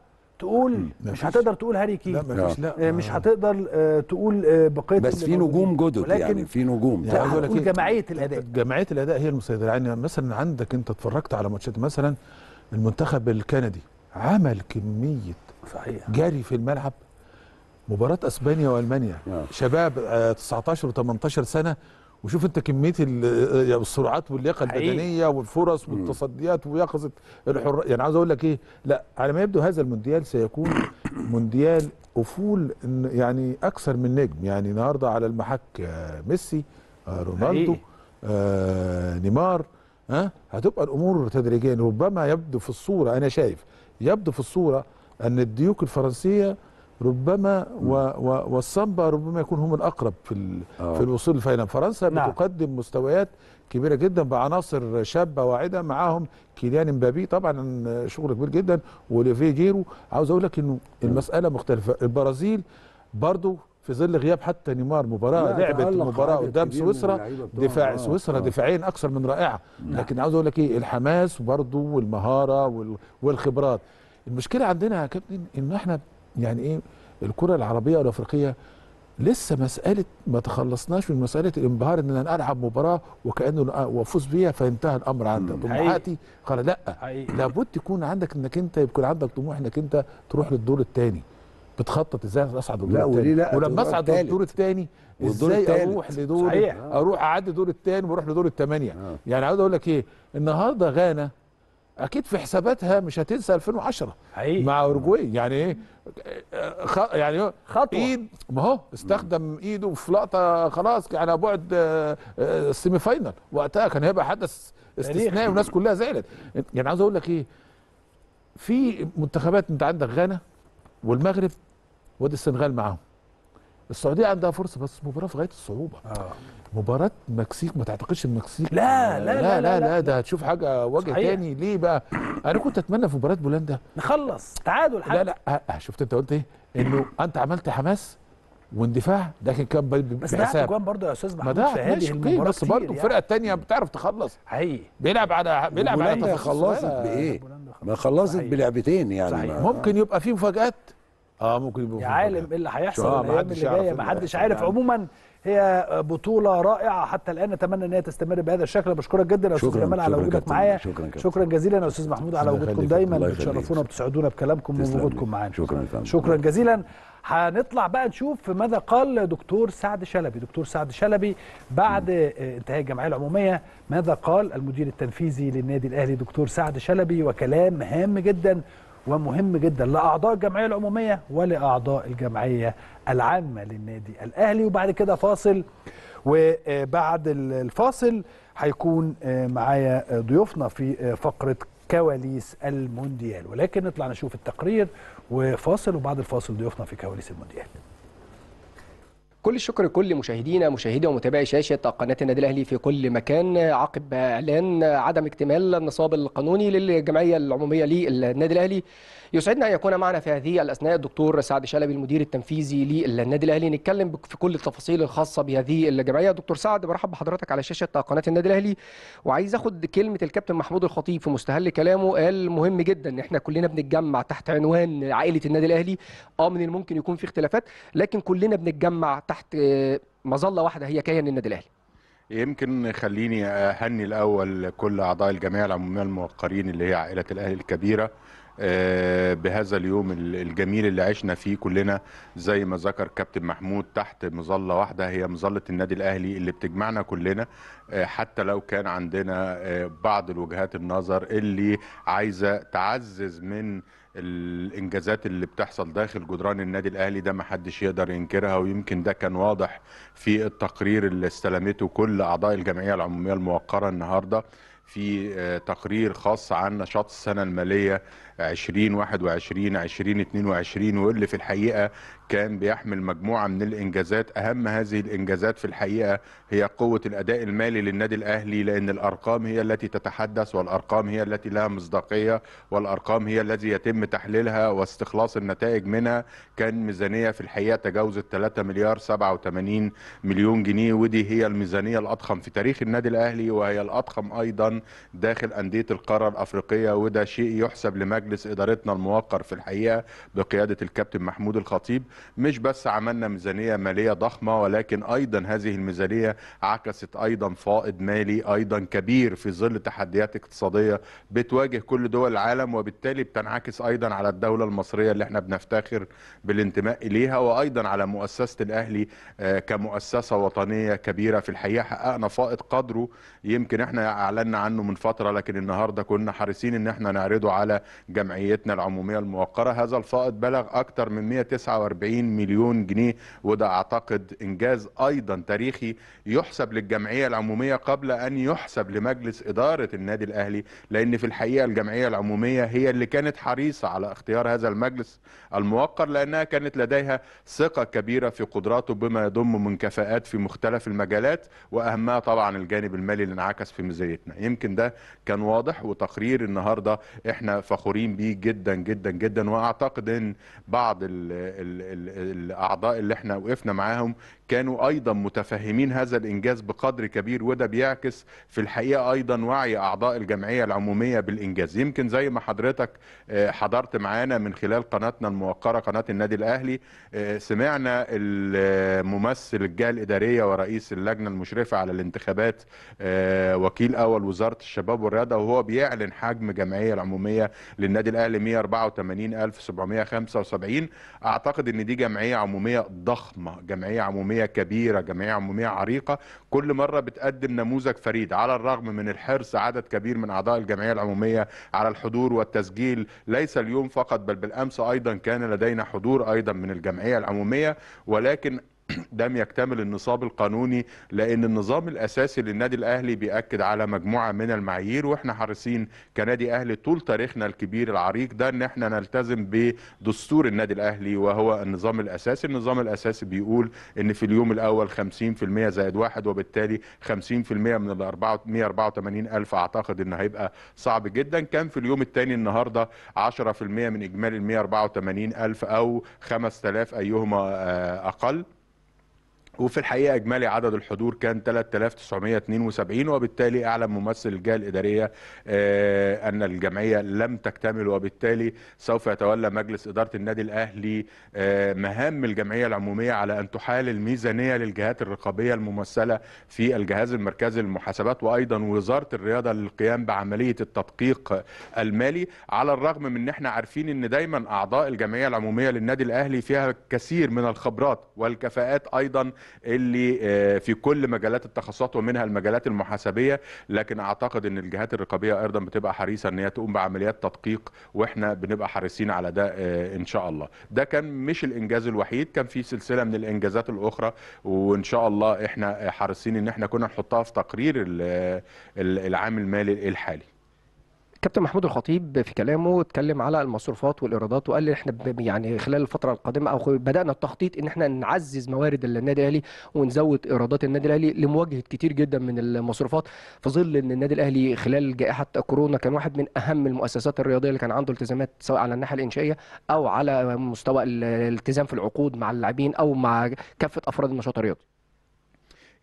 S1: تقول مش هتقدر تقول هاري كين لا لا آه، مش آه. هتقدر
S2: آه، تقول بقيه بس في نجوم جدد يعني في نجوم لا عايز اقول
S3: جمعيه الاداء جمعيه الاداء هي المسيطره يعني مثلا عندك انت اتفرجت على ماتشات مثلا المنتخب الكندي عمل كميه صحيح جري في الملعب مباراه اسبانيا والمانيا شباب 19 و18 سنه وشوف انت كميه يعني السرعات واللياقه البدنيه والفرص والتصديات ويقظه الحر يعني عاوز اقول لك ايه لا على ما يبدو هذا المونديال سيكون مونديال افول يعني اكثر من نجم يعني النهارده على المحك آه، ميسي آه، رونالدو آه نيمار ها آه هتبقى الامور تدريجيا ربما يبدو في الصوره انا شايف يبدو في الصوره ان الديوك الفرنسيه ربما و و والصمبا ربما يكون هم الاقرب في آه. في الوصول للفاينل فرنسا نعم. بتقدم مستويات كبيره جدا بعناصر شابه واعده معاهم كيليان امبابي طبعا شغل كبير جدا وليفي جيرو عاوز اقول لك انه المساله مختلفه البرازيل برضو في ظل غياب حتى نيمار مباراه لعبت مباراه قدام سويسرا دفاع آه سويسرا آه دفاعين اكثر من رائعه نعم. لكن عاوز اقول لك ايه الحماس برضو والمهاره والخبرات المشكله عندنا يا كابتن ان احنا يعني ايه الكره العربيه والافريقيه لسه مساله ما تخلصناش من مساله الانبهار ان انا العب مباراه وكانه وافوز بيها فانتهى الامر عندك طموحاتي قال لا حقيقي. لابد يكون عندك انك انت يكون عندك طموح انك انت تروح للدور الثاني بتخطط ازاي اصعد الدور الثاني لا ولما اصعد الدور الثاني ازاي اروح لدور صحيح. اروح اعدي دور الثاني واروح لدور الثمانيه آه. يعني عاوز اقول لك ايه النهارده غانا اكيد في حساباتها مش هتنسى 2010 حقيقي. مع اورجواي يعني ايه يعني خطوه ايد ما هو استخدم ايده في لقطه خلاص على يعني بعد السيمي آه، فاينل آه، وقتها كان هيبقى حدث استثنائي والناس كلها زعلت يعني عاوز اقول لك ايه في منتخبات انت عندك غانا والمغرب وادي السنغال معاهم السعوديه عندها فرصه بس مباراه في غايه الصعوبه آه. مباراة مكسيك ما تعتقدش المكسيك لا لا لا لا, لا, لا, ده هتشوف حاجة وجه صحيح. تاني ليه بقى؟ أنا كنت أتمنى في مباراة بولندا نخلص تعادل حاجة لا لا آه، آه، شفت أنت قلت إيه؟ إنه أنت عملت حماس واندفاع لكن كان بس بحساب بس ده أجوان برضه يا استاذ محمود ما ده اوكي بس برضه يعني. الفرقه يعني. الثانيه بتعرف تخلص حقيقي بيلعب على بيلعب على بولندا خلصت بايه؟
S2: ما خلصت بلعبتين
S1: يعني صحيح. ممكن
S3: يبقى في
S2: مفاجات اه ممكن
S3: يبقى يا عالم ايه اللي هيحصل الايام اللي جايه ما حدش عارف عموما
S1: هي بطوله رائعه حتى الان نتمنى ان هي تستمر بهذا الشكل بشكرك جدا يا استاذ جمال على وجودك معايا شكرا, شكرا جزيلا يا استاذ محمود على وجودكم دايما بتشرفونا وبتسعدونا بكلامكم ووجودكم معانا شكرا شكرا جزيلا هنطلع بقى نشوف ماذا قال دكتور سعد شلبي دكتور سعد شلبي بعد انتهاء الجمعيه العموميه ماذا قال المدير التنفيذي للنادي الاهلي دكتور سعد شلبي وكلام هام جدا ومهم جدا لاعضاء الجمعيه العموميه ولاعضاء الجمعيه العامه للنادي الاهلي وبعد كده فاصل وبعد الفاصل هيكون آه، معايا آه، ضيوفنا في آه، فقره كواليس المونديال ولكن نطلع نشوف التقرير وفاصل وبعد الفاصل ضيوفنا في كواليس المونديال
S5: كل الشكر لكل مشاهدينا مشاهدي ومتابعي شاشه قناه النادي الاهلي في كل مكان عقب اعلان عدم اكتمال النصاب القانوني للجمعيه العموميه للنادي الاهلي يسعدنا ان يكون معنا في هذه الاثناء الدكتور سعد شلبي المدير التنفيذي للنادي الاهلي نتكلم في كل التفاصيل الخاصه بهذه الجمعيه دكتور سعد برحب بحضرتك على شاشه قناه النادي الاهلي وعايز اخد كلمه الكابتن محمود الخطيب في مستهل كلامه قال مهم جدا ان احنا كلنا بنتجمع تحت عنوان عائله النادي الاهلي اه من الممكن يكون في اختلافات لكن كلنا بنتجمع تحت مظله واحده هي كيان النادي الاهلي
S6: يمكن خليني اهني الاول كل اعضاء الجمعيه العموميه الموقرين اللي هي عائله الاهلي الكبيره آه، بهذا اليوم الجميل اللي عشنا فيه كلنا زي ما ذكر كابتن محمود تحت مظله واحده هي مظله النادي الاهلي اللي بتجمعنا كلنا آه، حتى لو كان عندنا آه، بعض الوجهات النظر اللي عايزه تعزز من الانجازات اللي بتحصل داخل جدران النادي الاهلي ده ما حدش يقدر ينكرها ويمكن ده كان واضح في التقرير اللي استلمته كل اعضاء الجمعيه العموميه الموقره النهارده في تقرير خاص عن نشاط السنه الماليه 2021 2022 واللي في الحقيقه كان بيحمل مجموعه من الانجازات اهم هذه الانجازات في الحقيقه هي قوه الاداء المالي للنادي الاهلي لان الارقام هي التي تتحدث والارقام هي التي لها مصداقيه والارقام هي الذي يتم تحليلها واستخلاص النتائج منها كان ميزانيه في الحقيقه تجاوزت 3 مليار 87 مليون جنيه ودي هي الميزانيه الاضخم في تاريخ النادي الاهلي وهي الاضخم ايضا داخل انديه القاره الافريقيه وده شيء يحسب لمجلس ادارتنا الموقر في الحقيقه بقياده الكابتن محمود الخطيب مش بس عملنا ميزانية مالية ضخمة ولكن أيضا هذه الميزانية عكست أيضا فائض مالي أيضا كبير في ظل تحديات اقتصادية بتواجه كل دول العالم وبالتالي بتنعكس أيضا على الدولة المصرية اللي احنا بنفتخر بالانتماء إليها وأيضا على مؤسسة الأهلي آه، كمؤسسة وطنية كبيرة في الحقيقة حققنا فائض قدره يمكن احنا أعلنا عنه من فترة لكن النهاردة كنا حريصين ان احنا نعرضه على جمعيتنا العمومية الموقرة هذا الفائض بلغ أكثر من 149 40 مليون جنيه وده أعتقد إنجاز أيضا تاريخي يحسب للجمعية العمومية قبل أن يحسب لمجلس إدارة النادي الأهلي لأن في الحقيقة الجمعية العمومية هي اللي كانت حريصة على اختيار هذا المجلس الموقر لأنها كانت لديها ثقة كبيرة في قدراته بما يضم من كفاءات في مختلف المجالات وأهمها طبعا الجانب المالي اللي انعكس في ميزانيتنا يمكن ده كان واضح وتقرير النهارده احنا فخورين بيه جدا جدا جدا واعتقد ان بعض ال ال الاعضاء اللي احنا وقفنا معاهم كانوا ايضا متفهمين هذا الانجاز بقدر كبير وده بيعكس في الحقيقه ايضا وعي اعضاء الجمعيه العموميه بالانجاز يمكن زي ما حضرتك آه، حضرت معانا من خلال قناتنا الموقره قناه النادي الاهلي آه، سمعنا الممثل الجهه الاداريه ورئيس اللجنه المشرفه على الانتخابات آه، وكيل اول وزاره الشباب والرياضه وهو بيعلن حجم الجمعيه العموميه للنادي الاهلي 184775 اعتقد ان دي جمعيه عموميه ضخمه جمعيه عموميه جمعيه كبيره جمعيه عموميه عريقه كل مره بتقدم نموذج فريد على الرغم من الحرص عدد كبير من اعضاء الجمعيه العموميه على الحضور والتسجيل ليس اليوم فقط بل بالامس ايضا كان لدينا حضور ايضا من الجمعيه العموميه ولكن لم يكتمل النصاب القانوني لان النظام الاساسي للنادي الاهلي بياكد على مجموعه من المعايير واحنا حريصين كنادي اهلي طول تاريخنا الكبير العريق ده ان احنا نلتزم بدستور النادي الاهلي وهو النظام الاساسي النظام الاساسي بيقول ان في اليوم الاول 50% زائد واحد وبالتالي 50% من ال 184000 اعتقد ان هيبقى صعب جدا كان في اليوم الثاني النهارده 10% من اجمالي ال 184000 او 5000 ايهما آه، اقل وفي الحقيقة إجمالي عدد الحضور كان 3972 وبالتالي أعلن ممثل الجهة الإدارية آه، أن الجمعية لم تكتمل وبالتالي سوف يتولى مجلس إدارة النادي الأهلي آه، مهام الجمعية العمومية على أن تحال الميزانية للجهات الرقابية الممثلة في الجهاز المركزي للمحاسبات وأيضا وزارة الرياضة للقيام بعملية التدقيق المالي على الرغم من أن احنا عارفين أن دايما أعضاء الجمعية العمومية للنادي الأهلي فيها كثير من الخبرات والكفاءات أيضا اللي آه، في كل مجالات التخصصات ومنها المجالات المحاسبيه لكن اعتقد ان الجهات الرقابيه ايضا بتبقى حريصه ان هي تقوم بعمليات تدقيق واحنا بنبقى حريصين على ده آه، ان شاء الله ده كان مش الانجاز الوحيد كان في سلسله من الانجازات الاخرى وان شاء الله احنا حريصين ان احنا كنا نحطها في تقرير آه، العام المالي الحالي
S5: كابتن محمود الخطيب في كلامه اتكلم على المصروفات والايرادات وقال لي احنا يعني خلال الفتره القادمه او بدانا التخطيط ان احنا نعزز موارد النادي الاهلي ونزود ايرادات النادي الاهلي لمواجهه كتير جدا من المصروفات في ظل ان النادي الاهلي خلال جائحه كورونا كان واحد من اهم المؤسسات الرياضيه اللي كان عنده التزامات سواء على الناحيه الانشائيه او على مستوى الالتزام في العقود مع اللاعبين او مع كافه افراد النشاط الرياضي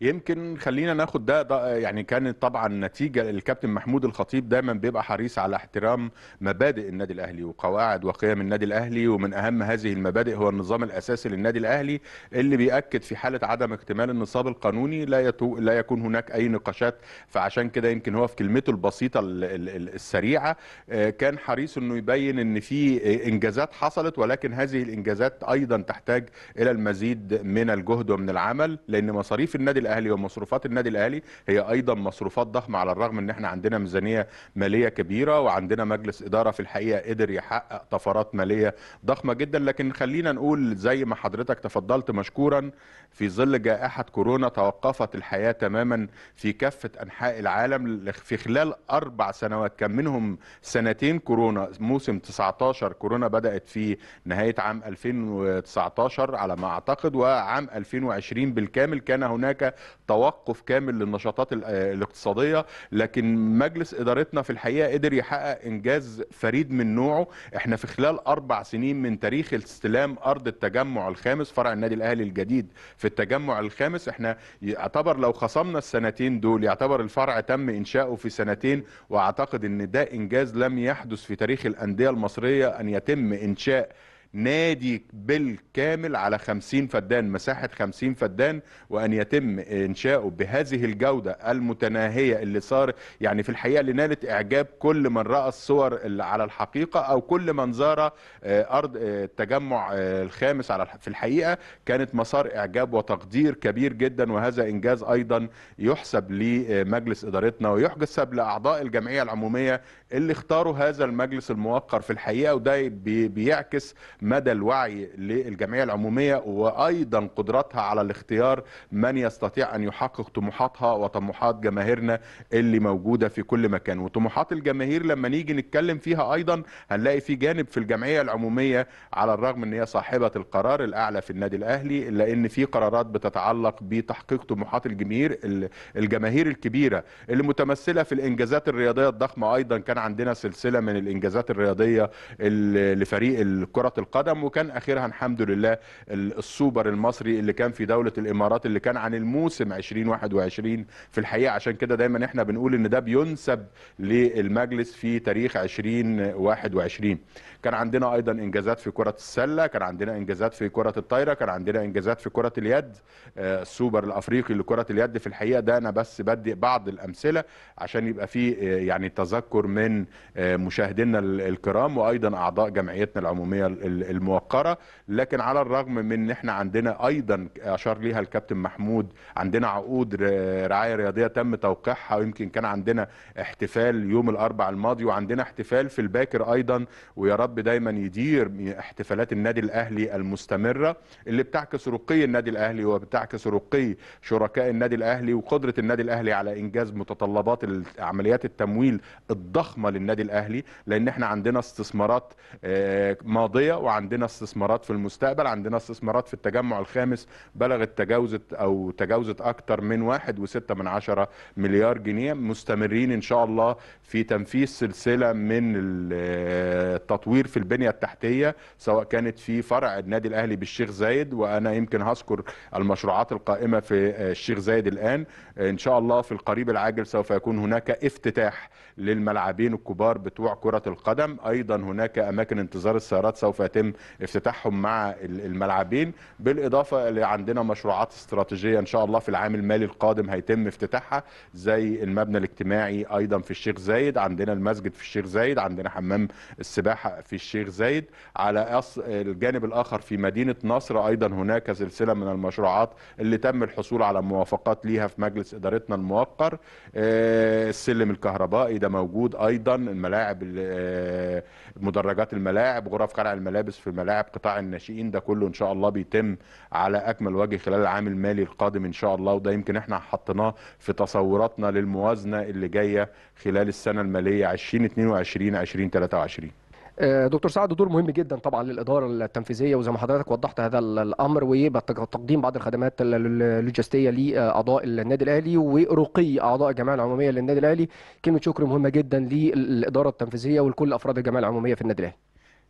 S6: يمكن خلينا ناخد ده, ده يعني كانت طبعا نتيجه الكابتن محمود الخطيب دايما بيبقى حريص على احترام مبادئ النادي الاهلي وقواعد وقيم النادي الاهلي ومن اهم هذه المبادئ هو النظام الاساسي للنادي الاهلي اللي بياكد في حاله عدم اكتمال النصاب القانوني لا يتو... لا يكون هناك اي نقاشات فعشان كده يمكن هو في كلمته البسيطه السريعه آه، كان حريص انه يبين ان في انجازات حصلت ولكن هذه الانجازات ايضا تحتاج الى المزيد من الجهد ومن العمل لان مصاريف النادي الاهلي ومصروفات النادي الاهلي هي ايضا مصروفات ضخمه على الرغم ان احنا عندنا ميزانيه ماليه كبيره وعندنا مجلس اداره في الحقيقه قدر يحقق طفرات ماليه ضخمه جدا لكن خلينا نقول زي ما حضرتك تفضلت مشكورا في ظل جائحه كورونا توقفت الحياه تماما في كافه انحاء العالم في خلال اربع سنوات كان منهم سنتين كورونا موسم 19 كورونا بدات في نهايه عام 2019 على ما اعتقد وعام 2020 بالكامل كان هناك توقف كامل للنشاطات آه، الاقتصاديه لكن مجلس ادارتنا في الحقيقه قدر يحقق انجاز فريد من نوعه احنا في خلال اربع سنين من تاريخ استلام ارض التجمع الخامس فرع النادي الاهلي الجديد في التجمع الخامس احنا يعتبر لو خصمنا السنتين دول يعتبر الفرع تم انشاؤه في سنتين واعتقد ان ده انجاز لم يحدث في تاريخ الانديه المصريه ان يتم انشاء نادي بالكامل على 50 فدان مساحة 50 فدان وأن يتم إنشاؤه بهذه الجودة المتناهية اللي صار يعني في الحقيقة اللي نالت إعجاب كل من رأى الصور اللي على الحقيقة أو كل من زار آه، أرض آه، التجمع آه، الخامس على في الحقيقة كانت مسار إعجاب وتقدير كبير جدا وهذا إنجاز أيضا يحسب لمجلس إدارتنا ويحجسب لأعضاء الجمعية العمومية اللي اختاروا هذا المجلس الموقر في الحقيقة وده بيعكس مدى الوعي للجمعيه العموميه وايضا قدرتها على الاختيار من يستطيع ان يحقق طموحاتها وطموحات جماهيرنا اللي موجوده في كل مكان وطموحات الجماهير لما نيجي نتكلم فيها ايضا هنلاقي في جانب في الجمعيه العموميه على الرغم ان هي صاحبه القرار الاعلى في النادي الاهلي الا ان في قرارات بتتعلق بتحقيق طموحات الجماهير الجماهير الكبيره اللي متمثله في الانجازات الرياضيه الضخمه ايضا كان عندنا سلسله من الانجازات الرياضيه لفريق كره القدم وكان اخرها الحمد لله السوبر المصري اللي كان في دوله الامارات اللي كان عن الموسم 2021 في الحقيقه عشان كده دايما احنا بنقول ان ده بينسب للمجلس في تاريخ 2021 كان عندنا ايضا انجازات في كره السله كان عندنا انجازات في كره الطايره كان عندنا انجازات في كره اليد آه، السوبر الافريقي لكره اليد في الحقيقه ده انا بس بدي بعض الامثله عشان يبقى في آه، يعني تذكر من آه، مشاهدينا الكرام وايضا اعضاء جمعيتنا العموميه الموقره لكن على الرغم من ان احنا عندنا ايضا اشار ليها الكابتن محمود عندنا عقود رعايه رياضيه تم توقيعها ويمكن كان عندنا احتفال يوم الاربعاء الماضي وعندنا احتفال في الباكر ايضا ويا رب الرب دايما يدير احتفالات النادي الاهلي المستمره اللي بتعكس رقي النادي الاهلي وبتعكس رقي شركاء النادي الاهلي وقدره النادي الاهلي على انجاز متطلبات عمليات التمويل الضخمه للنادي الاهلي لان احنا عندنا استثمارات آه، ماضيه وعندنا استثمارات في المستقبل عندنا استثمارات في التجمع الخامس بلغت تجاوزت او تجاوزت اكثر من 1.6 من مليار جنيه مستمرين ان شاء الله في تنفيذ سلسله من التطوير آه، تطوير في البنيه التحتيه سواء كانت في فرع النادي الاهلي بالشيخ زايد وانا يمكن هذكر المشروعات القائمه في آه، الشيخ زايد الان ان شاء الله في القريب العاجل سوف يكون هناك افتتاح للملعبين الكبار بتوع كرة القدم أيضا هناك أماكن انتظار السيارات سوف يتم افتتاحهم مع الملعبين بالإضافة لعندنا مشروعات استراتيجية إن شاء الله في العام المالي القادم هيتم افتتاحها زي المبنى الاجتماعي أيضا في الشيخ زايد عندنا المسجد في الشيخ زايد عندنا حمام السباحة في الشيخ زايد على الجانب الآخر في مدينة نصر أيضا هناك سلسلة من المشروعات اللي تم الحصول على موافقات ليها في مجلس إدارتنا الموقر آه، السلم الكهربائي ده موجود ايضا الملاعب آه، مدرجات الملاعب غرف قلع الملابس في الملاعب قطاع الناشئين ده كله ان شاء الله بيتم على اكمل وجه خلال العام المالي القادم ان شاء الله وده يمكن احنا حطيناه في تصوراتنا للموازنه اللي جايه خلال السنه الماليه 2022 2023
S5: آه، دكتور سعد دور مهم جدا طبعا للاداره التنفيذيه وزي ما حضرتك وضحت هذا الامر ويبقى تقديم بعض الخدمات اللوجستيه لاعضاء النادي الاهلي ورقي اعضاء الجمعيه العموميه للنادي الاهلي كلمه شكر مهمه جدا للاداره التنفيذيه ولكل افراد الجمعيه العموميه في النادي الاهلي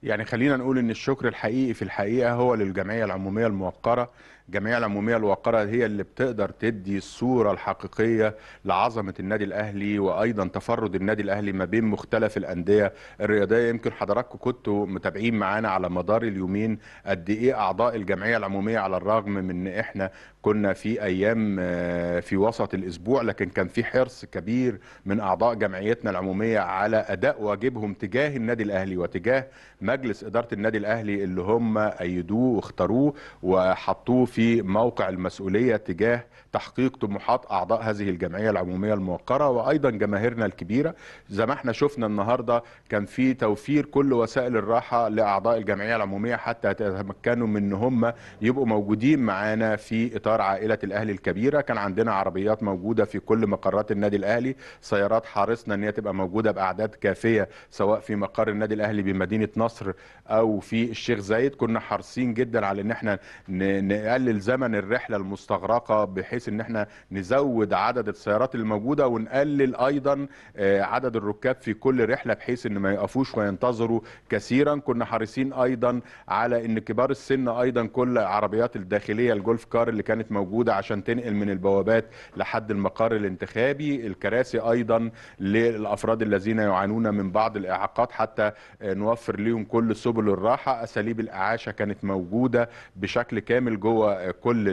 S6: يعني خلينا نقول ان الشكر الحقيقي في الحقيقه هو للجمعيه العموميه الموقره الجمعيه العموميه الوقره هي اللي بتقدر تدي الصوره الحقيقيه لعظمه النادي الاهلي وايضا تفرد النادي الاهلي ما بين مختلف الانديه الرياضيه يمكن حضراتكم كنتوا متابعين معانا على مدار اليومين قد ايه اعضاء الجمعيه العموميه على الرغم من ان احنا كنا في ايام آه، في وسط الاسبوع لكن كان في حرص كبير من اعضاء جمعيتنا العموميه على اداء واجبهم تجاه النادي الاهلي وتجاه مجلس اداره النادي الاهلي اللي هم ايدوه واختاروه وحطوه في في موقع المسؤوليه تجاه تحقيق طموحات اعضاء هذه الجمعيه العموميه الموقره وايضا جماهيرنا الكبيره زي ما احنا شفنا النهارده كان في توفير كل وسائل الراحه لاعضاء الجمعيه العموميه حتى يتمكنوا من ان هم يبقوا موجودين معانا في اطار عائله الاهلي الكبيره كان عندنا عربيات موجوده في كل مقرات النادي الاهلي سيارات حارسنا ان هي تبقى موجوده باعداد كافيه سواء في مقر النادي الاهلي بمدينه نصر او في الشيخ زايد كنا حريصين جدا على ان احنا نقلل زمن الرحله المستغرقه بحيث بحيث ان احنا نزود عدد السيارات الموجوده ونقلل ايضا آه، عدد الركاب في كل رحله بحيث ان ما يقفوش وينتظروا كثيرا كنا حريصين ايضا على ان كبار السن ايضا كل عربيات الداخليه الجولف كار اللي كانت موجوده عشان تنقل من البوابات لحد المقر الانتخابي الكراسي ايضا للافراد الذين يعانون من بعض الاعاقات حتى آه، نوفر لهم كل سبل الراحه اساليب الاعاشه كانت موجوده بشكل كامل جوه آه، كل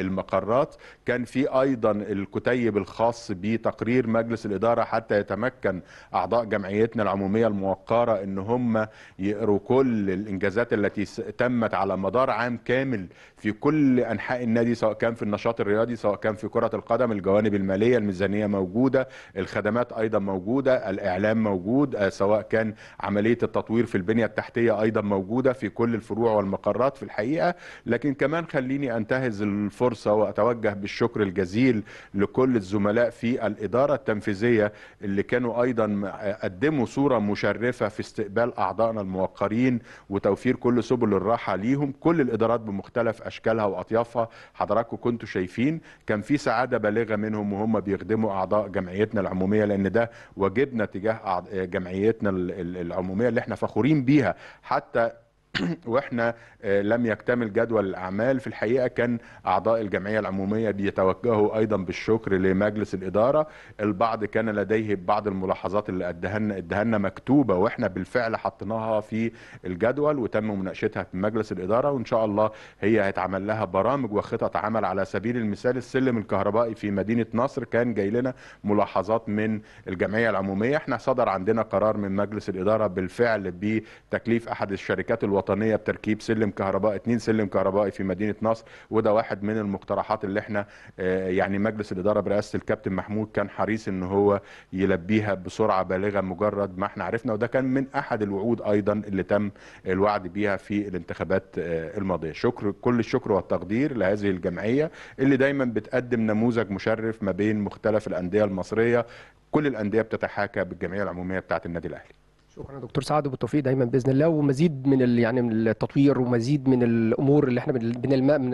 S6: المقرات كان في ايضا الكتيب الخاص بتقرير مجلس الاداره حتى يتمكن اعضاء جمعيتنا العموميه الموقره ان هم يقروا كل الانجازات التي تمت على مدار عام كامل في كل انحاء النادي سواء كان في النشاط الرياضي سواء كان في كره القدم الجوانب الماليه الميزانيه موجوده الخدمات ايضا موجوده الاعلام موجود آه، سواء كان عمليه التطوير في البنيه التحتيه ايضا موجوده في كل الفروع والمقرات في الحقيقه لكن كمان خليني انتهز الفرصه واتوجه بالشكر الجزيل لكل الزملاء في الاداره التنفيذيه اللي كانوا ايضا آه، قدموا صوره مشرفه في استقبال اعضائنا الموقرين وتوفير كل سبل الراحه ليهم كل الادارات بمختلف اشكالها واطيافها حضراتكم كنتوا شايفين كان في سعاده بالغه منهم وهم بيخدموا اعضاء جمعيتنا العموميه لان ده واجبنا تجاه جمعيتنا العموميه اللي احنا فخورين بيها حتى واحنا آه، لم يكتمل جدول الاعمال في الحقيقه كان اعضاء الجمعيه العموميه بيتوجهوا ايضا بالشكر لمجلس الاداره البعض كان لديه بعض الملاحظات اللي ادهن ادهن مكتوبه واحنا بالفعل حطيناها في الجدول وتم مناقشتها في مجلس الاداره وان شاء الله هي هيتعمل لها برامج وخطط عمل على سبيل المثال السلم الكهربائي في مدينه نصر كان جاي لنا ملاحظات من الجمعيه العموميه احنا صدر عندنا قرار من مجلس الاداره بالفعل بتكليف احد الشركات الوطنيه الوطنيه بتركيب سلم كهربائي اثنين سلم كهربائي في مدينه نصر وده واحد من المقترحات اللي احنا آه، يعني مجلس الاداره برئاسه الكابتن محمود كان حريص ان هو يلبيها بسرعه بالغه مجرد ما احنا عرفنا وده كان من احد الوعود ايضا اللي تم الوعد بيها في الانتخابات آه، الماضيه شكر كل الشكر والتقدير لهذه الجمعيه اللي دايما بتقدم نموذج مشرف ما بين مختلف الانديه المصريه كل الانديه بتتحاكى بالجمعيه العموميه بتاعه النادي الاهلي
S5: شكرا دكتور سعد وبالتوفيق دايما باذن الله ومزيد من يعني من التطوير ومزيد من الامور اللي احنا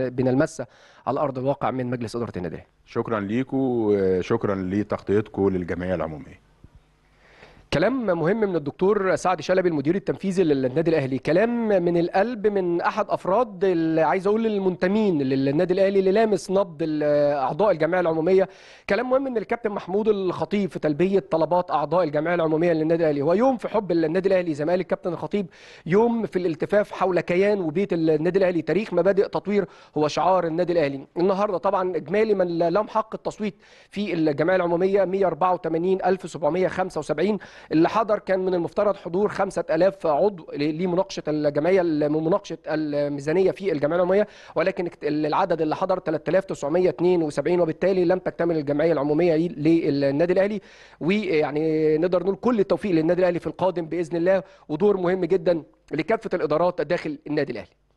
S5: بنلمسها على ارض الواقع من مجلس اداره النادي
S6: شكرا ليكم وشكرا لتغطيتكم للجمعيه العموميه
S5: كلام مهم من الدكتور سعد شلبي المدير التنفيذي للنادي الاهلي كلام من القلب من احد افراد عايز اقول المنتمين للنادي الاهلي اللي لامس نبض اعضاء الجمعيه العموميه كلام مهم من الكابتن محمود الخطيب في تلبيه طلبات اعضاء الجمعيه العموميه للنادي الاهلي هو يوم في حب النادي الاهلي زي ما قال الكابتن الخطيب يوم في الالتفاف حول كيان وبيت النادي الاهلي تاريخ مبادئ تطوير هو شعار النادي الاهلي النهارده طبعا اجمالي من لم حق التصويت في الجمعيه العموميه 184775 اللي حضر كان من المفترض حضور 5000 عضو لمناقشه الجمعيه لمناقشه الميزانيه في الجمعيه العموميه ولكن العدد اللي حضر 3972 وبالتالي لم تكتمل الجمعيه العموميه للنادي الاهلي ويعني نقدر نقول كل التوفيق للنادي الاهلي في القادم باذن الله ودور مهم جدا لكافه الادارات داخل النادي الاهلي